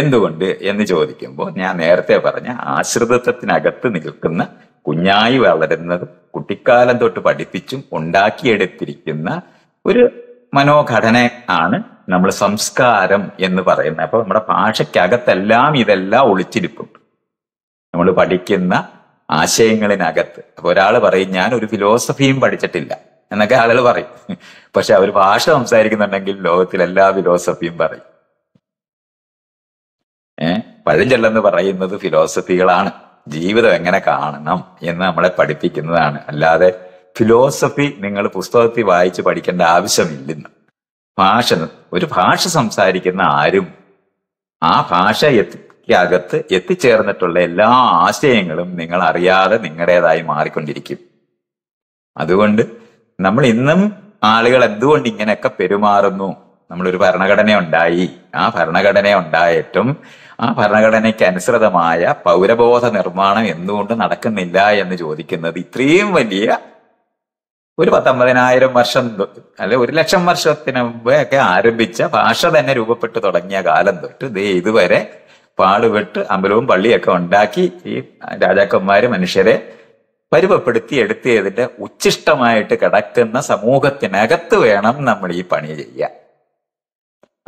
എന്തുകൊണ്ട് എന്ന് ചോദിക്കുമ്പോൾ ഞാൻ നേരത്തെ പറഞ്ഞ ആശ്രിതത്വത്തിനകത്ത് നിൽക്കുന്ന കുഞ്ഞായി വളരുന്നത് കുട്ടിക്കാലം തൊട്ട് പഠിപ്പിച്ചും ഉണ്ടാക്കിയെടുത്തിരിക്കുന്ന ഒരു മനോഘടന ആണ് നമ്മൾ സംസ്കാരം എന്ന് പറയുന്നത് അപ്പൊ നമ്മുടെ ഭാഷയ്ക്കകത്തെല്ലാം ഇതെല്ലാം ഒളിച്ചിരിപ്പുണ്ട് നമ്മൾ പഠിക്കുന്ന ആശയങ്ങളിനകത്ത് അപ്പൊ ഒരാൾ പറയും ഞാൻ ഒരു ഫിലോസഫിയും പഠിച്ചിട്ടില്ല എന്നൊക്കെ ആളുകൾ പറയും പക്ഷെ അവർ ഭാഷ സംസാരിക്കുന്നുണ്ടെങ്കിൽ ലോകത്തിൽ എല്ലാ ഫിലോസഫിയും പറയും ഏഹ് പഴഞ്ചൊല്ലെന്ന് പറയുന്നത് ഫിലോസഫികളാണ് ജീവിതം എങ്ങനെ കാണണം എന്ന് നമ്മളെ പഠിപ്പിക്കുന്നതാണ് അല്ലാതെ ഫിലോസഫി നിങ്ങൾ പുസ്തകത്തിൽ വായിച്ച് പഠിക്കേണ്ട ആവശ്യമില്ലെന്ന് ഭാഷ ഒരു ഭാഷ സംസാരിക്കുന്ന ആരും ആ ഭാഷ അകത്ത് എത്തിച്ചേർന്നിട്ടുള്ള എല്ലാ ആശയങ്ങളും നിങ്ങൾ അറിയാതെ നിങ്ങളുടേതായി മാറിക്കൊണ്ടിരിക്കും അതുകൊണ്ട് നമ്മൾ ഇന്നും ആളുകൾ എന്തുകൊണ്ട് ഇങ്ങനെയൊക്കെ പെരുമാറുന്നു നമ്മളൊരു ഭരണഘടന ഉണ്ടായി ആ ഭരണഘടന ഉണ്ടായിട്ടും ആ ഭരണഘടനയ്ക്ക് അനുസൃതമായ പൗരബോധ നിർമ്മാണം എന്തുകൊണ്ട് നടക്കുന്നില്ല എന്ന് ചോദിക്കുന്നത് ഇത്രയും വലിയ ഒരു പത്തൊമ്പതിനായിരം വർഷം അല്ലെ ഒരു ലക്ഷം വർഷത്തിന് മുമ്പേ ഒക്കെ ആരംഭിച്ച ഭാഷ തന്നെ രൂപപ്പെട്ടു തുടങ്ങിയ കാലം തൊട്ട് ദേ ഇതുവരെ പാടുപെട്ട് അമ്പലവും പള്ളിയൊക്കെ ഉണ്ടാക്കി ഈ രാജാക്കന്മാര് മനുഷ്യരെ പരുവപ്പെടുത്തി എടുത്തിയതിന്റെ ഉച്ഛിഷ്ടമായിട്ട് കിടക്കുന്ന സമൂഹത്തിനകത്ത് വേണം നമ്മൾ ഈ പണി ചെയ്യുക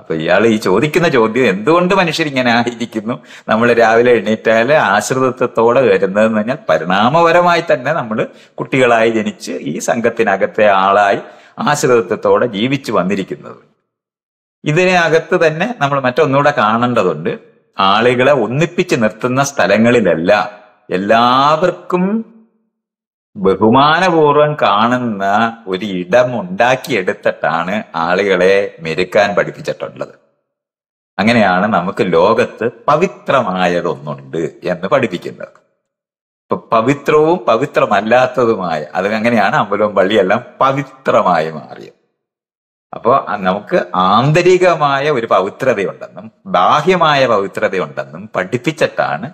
അപ്പൊ ഇയാൾ ഈ ചോദിക്കുന്ന ചോദ്യം എന്തുകൊണ്ട് മനുഷ്യർ ഇങ്ങനെ ആയിരിക്കുന്നു നമ്മൾ രാവിലെ എണീറ്റാല് ആശ്രിതത്വത്തോടെ വരുന്നതെന്ന് പറഞ്ഞാൽ പരിണാമപരമായി തന്നെ നമ്മൾ കുട്ടികളായി ജനിച്ച് ഈ സംഘത്തിനകത്തെ ആളായി ആശ്രിതത്വത്തോടെ ജീവിച്ചു വന്നിരിക്കുന്നത് ഇതിനകത്ത് തന്നെ നമ്മൾ മറ്റൊന്നുകൂടെ കാണേണ്ടതുണ്ട് ആളുകളെ ഒന്നിപ്പിച്ച് നിർത്തുന്ന സ്ഥലങ്ങളിലല്ല എല്ലാവർക്കും ബഹുമാനപൂർവം കാണുന്ന ഒരു ഇടം ഉണ്ടാക്കിയെടുത്തിട്ടാണ് ആളുകളെ മെരുക്കാൻ പഠിപ്പിച്ചിട്ടുള്ളത് അങ്ങനെയാണ് നമുക്ക് ലോകത്ത് പവിത്രമായതൊന്നുണ്ട് എന്ന് പഠിപ്പിക്കുന്നത് ഇപ്പൊ പവിത്രവും പവിത്രമല്ലാത്തതുമായ അത് അങ്ങനെയാണ് അമ്പലവും പള്ളിയെല്ലാം പവിത്രമായി മാറിയത് അപ്പോൾ നമുക്ക് ആന്തരികമായ ഒരു പവിത്രതയുണ്ടെന്നും ബാഹ്യമായ പവിത്രതയുണ്ടെന്നും പഠിപ്പിച്ചിട്ടാണ്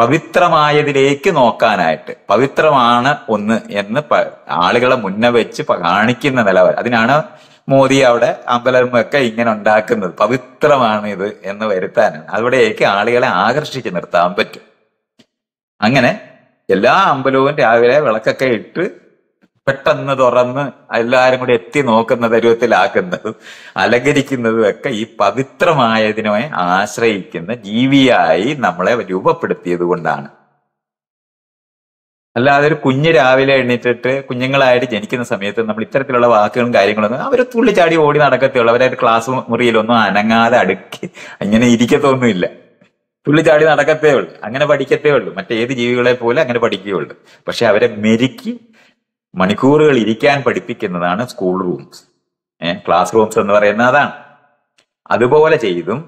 പവിത്രമായതിലേക്ക് നോക്കാനായിട്ട് പവിത്രമാണ് ഒന്ന് എന്ന് ആളുകളെ മുന്നേ വെച്ച് കാണിക്കുന്ന നിലവാരം അതിനാണ് മോദി അവിടെ അമ്പലമൊക്കെ ഇങ്ങനെ ഉണ്ടാക്കുന്നത് പവിത്രമാണ് ഇത് എന്ന് വരുത്താനാണ് അവിടേക്ക് ആളുകളെ ആകർഷിച്ച് നിർത്താൻ പറ്റും അങ്ങനെ എല്ലാ അമ്പലവും രാവിലെ വിളക്കൊക്കെ ഇട്ട് പെട്ടെന്ന് തുറന്ന് എല്ലാവരും കൂടി എത്തി നോക്കുന്ന തരൂപത്തിലാക്കുന്നതും അലങ്കരിക്കുന്നതും ഒക്കെ ഈ പവിത്രമായതിനെ ആശ്രയിക്കുന്ന ജീവിയായി നമ്മളെ രൂപപ്പെടുത്തിയത് കൊണ്ടാണ് അല്ലാതെ ഒരു കുഞ്ഞ് രാവിലെ എണീറ്റിട്ട് കുഞ്ഞുങ്ങളായിട്ട് ജനിക്കുന്ന സമയത്ത് നമ്മൾ ഇത്തരത്തിലുള്ള വാക്കുകളും കാര്യങ്ങളൊന്നും അവർ തുള്ളിച്ചാടി ഓടി നടക്കത്തുള്ളൂ അവരെ ക്ലാസ് മുറിയിലൊന്നും അനങ്ങാതെ അടുക്കി അങ്ങനെ ഇരിക്കത്തൊന്നുമില്ല തുള്ളിച്ചാടി നടക്കത്തേ ഉള്ളൂ അങ്ങനെ പഠിക്കത്തേ ഉള്ളൂ മറ്റേത് ജീവികളെ പോലെ അങ്ങനെ പഠിക്കുകയുള്ളൂ പക്ഷെ അവരെ മെരുക്കി മണിക്കൂറുകൾ ഇരിക്കാൻ പഠിപ്പിക്കുന്നതാണ് സ്കൂൾ റൂംസ് ക്ലാസ് റൂംസ് എന്ന് പറയുന്ന അതാണ് അതുപോലെ ചെയ്തും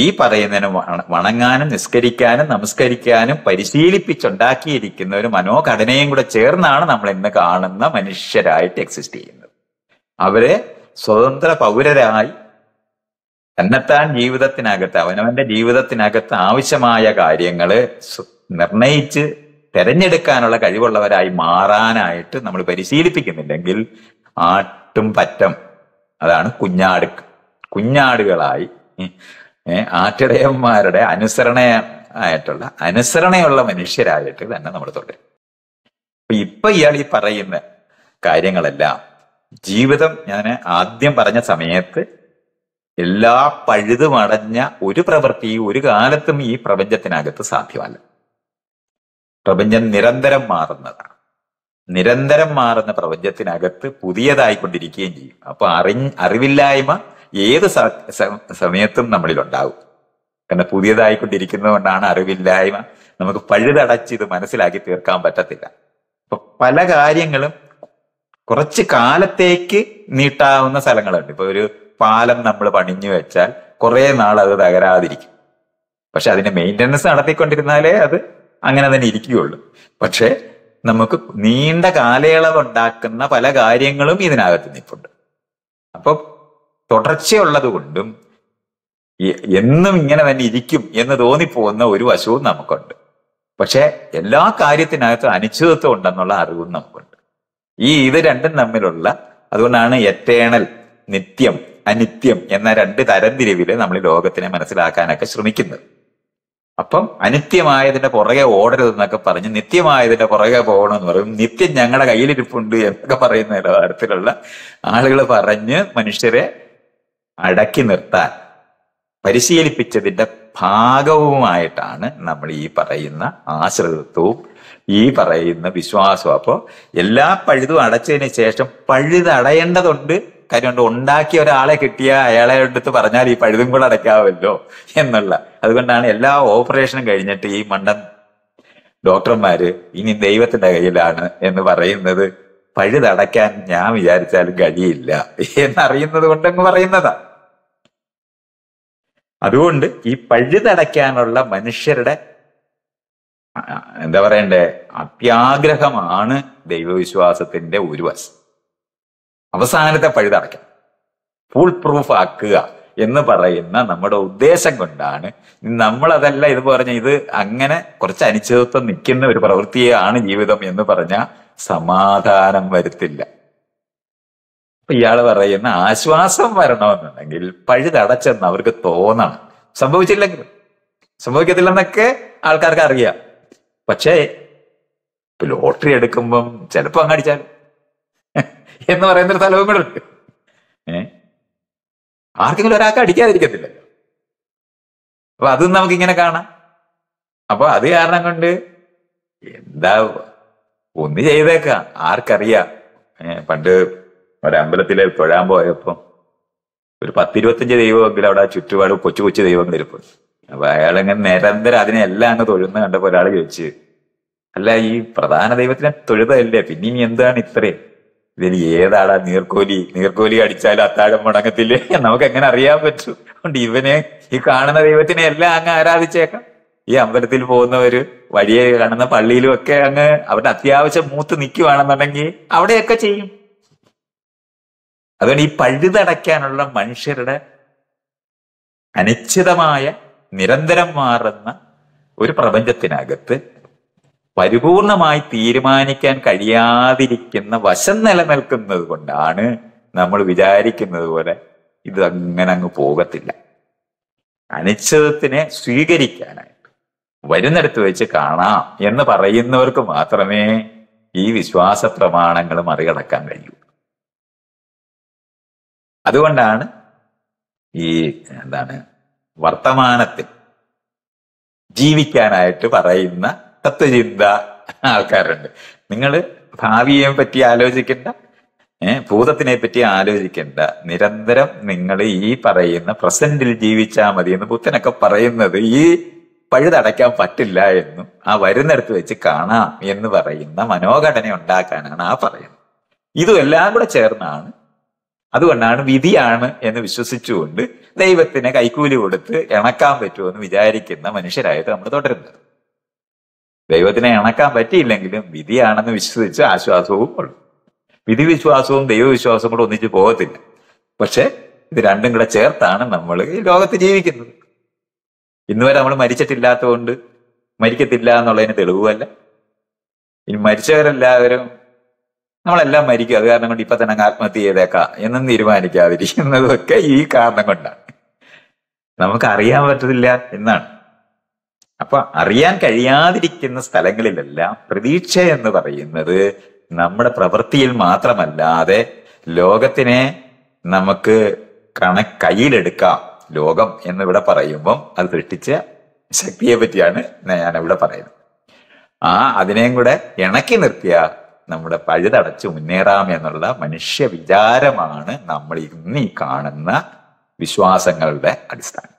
ഈ പറയുന്നതിന് വണങ്ങാനും നിസ്കരിക്കാനും നമസ്കരിക്കാനും പരിശീലിപ്പിച്ചുണ്ടാക്കിയിരിക്കുന്ന ഒരു മനോഘടനയും കൂടെ ചേർന്നാണ് നമ്മൾ ഇന്ന് കാണുന്ന മനുഷ്യരായിട്ട് എക്സിസ്റ്റ് ചെയ്യുന്നത് അവരെ സ്വതന്ത്ര പൗരരായി എന്നെത്താൻ ജീവിതത്തിനകത്ത് അവനവന്റെ ജീവിതത്തിനകത്ത് ആവശ്യമായ കാര്യങ്ങള് നിർണയിച്ച് തെരഞ്ഞെടുക്കാനുള്ള കഴിവുള്ളവരായി മാറാനായിട്ട് നമ്മൾ പരിശീലിപ്പിക്കുന്നില്ലെങ്കിൽ ആട്ടും പറ്റം അതാണ് കുഞ്ഞാട് കുഞ്ഞാടുകളായി ആട്ടിടയന്മാരുടെ അനുസരണ ആയിട്ടുള്ള അനുസരണയുള്ള മനുഷ്യരായിട്ട് തന്നെ നമ്മൾ തുടരും അപ്പൊ ഇപ്പൊ ഇയാൾ ഈ പറയുന്ന കാര്യങ്ങളെല്ലാം ജീവിതം ഞാൻ ആദ്യം പറഞ്ഞ സമയത്ത് എല്ലാ പഴുതുമടഞ്ഞ ഒരു പ്രവൃത്തിയും ഒരു കാലത്തും ഈ പ്രപഞ്ചത്തിനകത്ത് സാധ്യമല്ല പ്രപഞ്ചം നിരന്തരം മാറുന്നതാണ് നിരന്തരം മാറുന്ന പ്രപഞ്ചത്തിനകത്ത് പുതിയതായിക്കൊണ്ടിരിക്കുകയും ചെയ്യും അപ്പൊ അറി അറിവില്ലായ്മ ഏത് സമയത്തും നമ്മളിൽ ഉണ്ടാവും കാരണം പുതിയതായിക്കൊണ്ടിരിക്കുന്നതുകൊണ്ടാണ് അറിവില്ലായ്മ നമുക്ക് പഴുതടച്ച് ഇത് മനസ്സിലാക്കി തീർക്കാൻ പറ്റത്തില്ല അപ്പൊ പല കാര്യങ്ങളും കുറച്ച് കാലത്തേക്ക് നീട്ടാവുന്ന സ്ഥലങ്ങളുണ്ട് ഇപ്പൊ ഒരു പാലം നമ്മൾ പണിഞ്ഞു വെച്ചാൽ കുറെ നാൾ അത് തകരാതിരിക്കും പക്ഷെ അതിന്റെ മെയിൻ്റനൻസ് നടത്തിക്കൊണ്ടിരുന്നാലേ അത് അങ്ങനെ തന്നെ ഇരിക്കുകയുള്ളൂ പക്ഷേ നമുക്ക് നീണ്ട കാലയളവ് ഉണ്ടാക്കുന്ന പല കാര്യങ്ങളും ഇതിനകത്ത് നിൽപ്പുണ്ട് അപ്പോൾ തുടർച്ചയുള്ളത് കൊണ്ടും എന്നും ഇങ്ങനെ തന്നെ ഇരിക്കും എന്ന് തോന്നിപ്പോകുന്ന ഒരു വശവും നമുക്കുണ്ട് പക്ഷേ എല്ലാ കാര്യത്തിനകത്ത് അനിശ്ചിതത്വം ഉണ്ടെന്നുള്ള അറിവും നമുക്കുണ്ട് ഈ ഇത് രണ്ടും തമ്മിലുള്ള അതുകൊണ്ടാണ് എറ്റേണൽ നിത്യം അനിത്യം എന്ന രണ്ട് തരംതിരിവില് നമ്മൾ ലോകത്തിനെ മനസ്സിലാക്കാനൊക്കെ ശ്രമിക്കുന്നത് അപ്പം അനിത്യമായതിന്റെ പുറകെ എന്നൊക്കെ പറഞ്ഞ് നിത്യമായതിന്റെ പുറകെ പോകണമെന്ന് പറയും നിത്യം ഞങ്ങളുടെ കയ്യിലിരിപ്പുണ്ട് എന്നൊക്കെ പറയുന്ന തരത്തിലുള്ള ആളുകൾ പറഞ്ഞ് മനുഷ്യരെ അടക്കി നിർത്താൻ പരിശീലിപ്പിച്ചതിന്റെ ഭാഗവുമായിട്ടാണ് നമ്മൾ ഈ പറയുന്ന ആശ്രിതത്വവും ഈ പറയുന്ന വിശ്വാസവും അപ്പോൾ എല്ലാ പഴുതും അടച്ചതിന് ശേഷം പഴുതടയേണ്ടതുണ്ട് കാര്യമുണ്ട് ഉണ്ടാക്കിയ ഒരാളെ കിട്ടിയ അയാളെ എടുത്ത് പറഞ്ഞാൽ ഈ പഴുതും കൂടെ അടയ്ക്കാവല്ലോ എന്നുള്ള അതുകൊണ്ടാണ് എല്ലാ ഓപ്പറേഷനും കഴിഞ്ഞിട്ട് ഈ മണ്ടൻ ഡോക്ടർമാര് ഇനി ദൈവത്തിന്റെ കയ്യിലാണ് എന്ന് പറയുന്നത് പഴുതടയ്ക്കാൻ ഞാൻ വിചാരിച്ചാലും കഴിയില്ല എന്നറിയുന്നത് കൊണ്ടങ്ങ് പറയുന്നതാ അതുകൊണ്ട് ഈ പഴുതടയ്ക്കാനുള്ള മനുഷ്യരുടെ എന്താ പറയണ്ടേ അത്യാഗ്രഹമാണ് ദൈവവിശ്വാസത്തിന്റെ ഒരു വശം അവസാനത്തെ പഴുതടയ്ക്കാം ഫുൾ പ്രൂഫ് ആക്കുക എന്ന് പറയുന്ന നമ്മുടെ ഉദ്ദേശം കൊണ്ടാണ് നമ്മളതല്ല ഇത് പറഞ്ഞ ഇത് അങ്ങനെ കുറച്ച് അനിശ്ചിതത്വം നിൽക്കുന്ന ഒരു പ്രവൃത്തിയാണ് ജീവിതം എന്ന് പറഞ്ഞ സമാധാനം വരുത്തില്ല ഇയാൾ പറയുന്ന ആശ്വാസം വരണമെന്നുണ്ടെങ്കിൽ പഴുതടച്ചെന്ന് അവർക്ക് തോന്നണം സംഭവിച്ചില്ലെങ്കിൽ സംഭവിക്കത്തില്ലെന്നൊക്കെ ആൾക്കാർക്ക് അറിയാം പക്ഷേ ലോട്ടറി എടുക്കുമ്പം ചിലപ്പോൾ അങ്ങടിച്ചാലും എന്ന് പറയുന്ന ഒരു സ്ഥലവും കൂടെ ഉണ്ട് ഏഹ് ആർക്കെങ്കിലും ഒരാൾക്ക് അടിക്കാതിരിക്കത്തില്ലല്ലോ അപ്പൊ അതും നമുക്ക് ഇങ്ങനെ കാണാം അപ്പൊ അത് കാരണം കൊണ്ട് എന്താ ഒന്ന് ചെയ്തേക്കാം ആർക്കറിയാം പണ്ട് ഒരമ്പലത്തിലെ തൊഴാൻ പോയപ്പോ ഒരു പത്തിരുപത്തഞ്ച് ദൈവമെങ്കിലും അവിടെ ചുറ്റുപാട് കൊച്ചു കൊച്ചു ദൈവങ്ങൾ ഇരിപ്പുണ്ട് അപ്പൊ അയാളിങ്ങനെ നിരന്തരം അതിനെ എല്ലാം അങ്ങ് തൊഴുന്ന കണ്ടപ്പോ ഒരാൾ ചോദിച്ചു അല്ല ഈ പ്രധാന ദൈവത്തിനെ തൊഴുതല്ലേ പിന്നെ ഇനി എന്താണ് ഇത്രയും ഇതിൽ ഏതാടാ നീർക്കോലി നീർക്കോലി അടിച്ചാലും അത്താഴം മുടങ്ങത്തില്ലേ നമുക്ക് എങ്ങനെ അറിയാൻ പറ്റും അതുകൊണ്ട് ഇവനെ ഈ കാണുന്ന ദൈവത്തിനെ എല്ലാം അങ്ങ് ആരാധിച്ചേക്കാം ഈ അമ്പലത്തിൽ പോകുന്നവര് വഴിയെ കാണുന്ന പള്ളിയിലും ഒക്കെ അങ്ങ് അവരുടെ അത്യാവശ്യം മൂത്ത് നിൽക്കുവാണെന്നുണ്ടെങ്കിൽ അവിടെയൊക്കെ ചെയ്യും അതുകൊണ്ട് ഈ പഴുതടയ്ക്കാനുള്ള മനുഷ്യരുടെ അനിശ്ചിതമായ നിരന്തരം മാറുന്ന ഒരു പ്രപഞ്ചത്തിനകത്ത് പരിപൂർണമായി തീരുമാനിക്കാൻ കഴിയാതിരിക്കുന്ന വശം നിലനിൽക്കുന്നത് കൊണ്ടാണ് നമ്മൾ വിചാരിക്കുന്നത് പോലെ ഇത് അങ്ങനെ അങ്ങ് പോകത്തില്ല അനിശ്ചിതത്തിനെ സ്വീകരിക്കാനായിട്ട് വരുന്നിടത്ത് വെച്ച് കാണാം എന്ന് പറയുന്നവർക്ക് മാത്രമേ ഈ വിശ്വാസ പ്രമാണങ്ങൾ മറികടക്കാൻ കഴിയൂ അതുകൊണ്ടാണ് ഈ എന്താണ് വർത്തമാനത്തിൽ ജീവിക്കാനായിട്ട് പറയുന്ന പണ്ടത്തെ ചിന്ത ആൾക്കാരുണ്ട് നിങ്ങൾ ഭാവിയെ പറ്റി ആലോചിക്കേണ്ട ഭൂതത്തിനെ പറ്റി ആലോചിക്കണ്ട നിരന്തരം നിങ്ങൾ ഈ പറയുന്ന പ്രസന്റിൽ ജീവിച്ചാൽ മതി എന്ന് ബുദ്ധനൊക്കെ പറയുന്നത് ഈ പഴുതടയ്ക്കാൻ പറ്റില്ല എന്നും ആ വരുന്നിടത്ത് വെച്ച് കാണാം എന്ന് പറയുന്ന മനോഘടന ഉണ്ടാക്കാനാണ് ആ പറയുന്നത് ഇതും എല്ലാം കൂടെ ചേർന്നാണ് അതുകൊണ്ടാണ് വിധിയാണ് എന്ന് വിശ്വസിച്ചുകൊണ്ട് ദൈവത്തിന് കൈക്കൂലി കൊടുത്ത് ഇണക്കാൻ പറ്റുമെന്ന് വിചാരിക്കുന്ന മനുഷ്യരായിട്ട് നമ്മൾ തുടരുന്നത് ദൈവത്തിനെ ഇണക്കാൻ പറ്റിയില്ലെങ്കിലും വിധിയാണെന്ന് വിശ്വസിച്ച് ആശ്വാസവും കൊള്ളും വിധി വിശ്വാസവും ദൈവവിശ്വാസവും കൂടെ ഒന്നിച്ച് പോകത്തില്ല പക്ഷെ ഇത് രണ്ടും കൂടെ ചേർത്താണ് നമ്മൾ ഈ ലോകത്ത് ജീവിക്കുന്നത് ഇന്നുവരെ നമ്മൾ മരിച്ചിട്ടില്ലാത്തതുകൊണ്ട് മരിക്കത്തില്ല എന്നുള്ളതിന് തെളിവല്ല ഇനി മരിച്ചവരെല്ലാവരും നമ്മളെല്ലാം മരിക്കും അത് കാരണം കൊണ്ട് ഇപ്പൊ തന്നെ ആത്മഹത്യ ചെയ്തേക്കാം എന്നും തീരുമാനിക്കാതിരിക്കുന്നതൊക്കെ ഈ കാരണം കൊണ്ടാണ് നമുക്ക് അറിയാൻ പറ്റത്തില്ല എന്നാണ് അപ്പൊ അറിയാൻ കഴിയാതിരിക്കുന്ന സ്ഥലങ്ങളിലെല്ലാം പ്രതീക്ഷ എന്ന് പറയുന്നത് നമ്മുടെ പ്രവൃത്തിയിൽ മാത്രമല്ലാതെ ലോകത്തിനെ നമുക്ക് കണ കയ്യിലെടുക്കാം ലോകം എന്നിവിടെ പറയുമ്പം അത് സൃഷ്ടിച്ച ശക്തിയെ പറ്റിയാണ് ഞാൻ ഇവിടെ പറയുന്നത് ആ അതിനെയും കൂടെ ഇണക്കി നിർത്തിയ നമ്മുടെ പഴുതടച്ച് മുന്നേറാം എന്നുള്ള മനുഷ്യ വിചാരമാണ് നമ്മൾ ഇന്നീ കാണുന്ന വിശ്വാസങ്ങളുടെ അടിസ്ഥാനം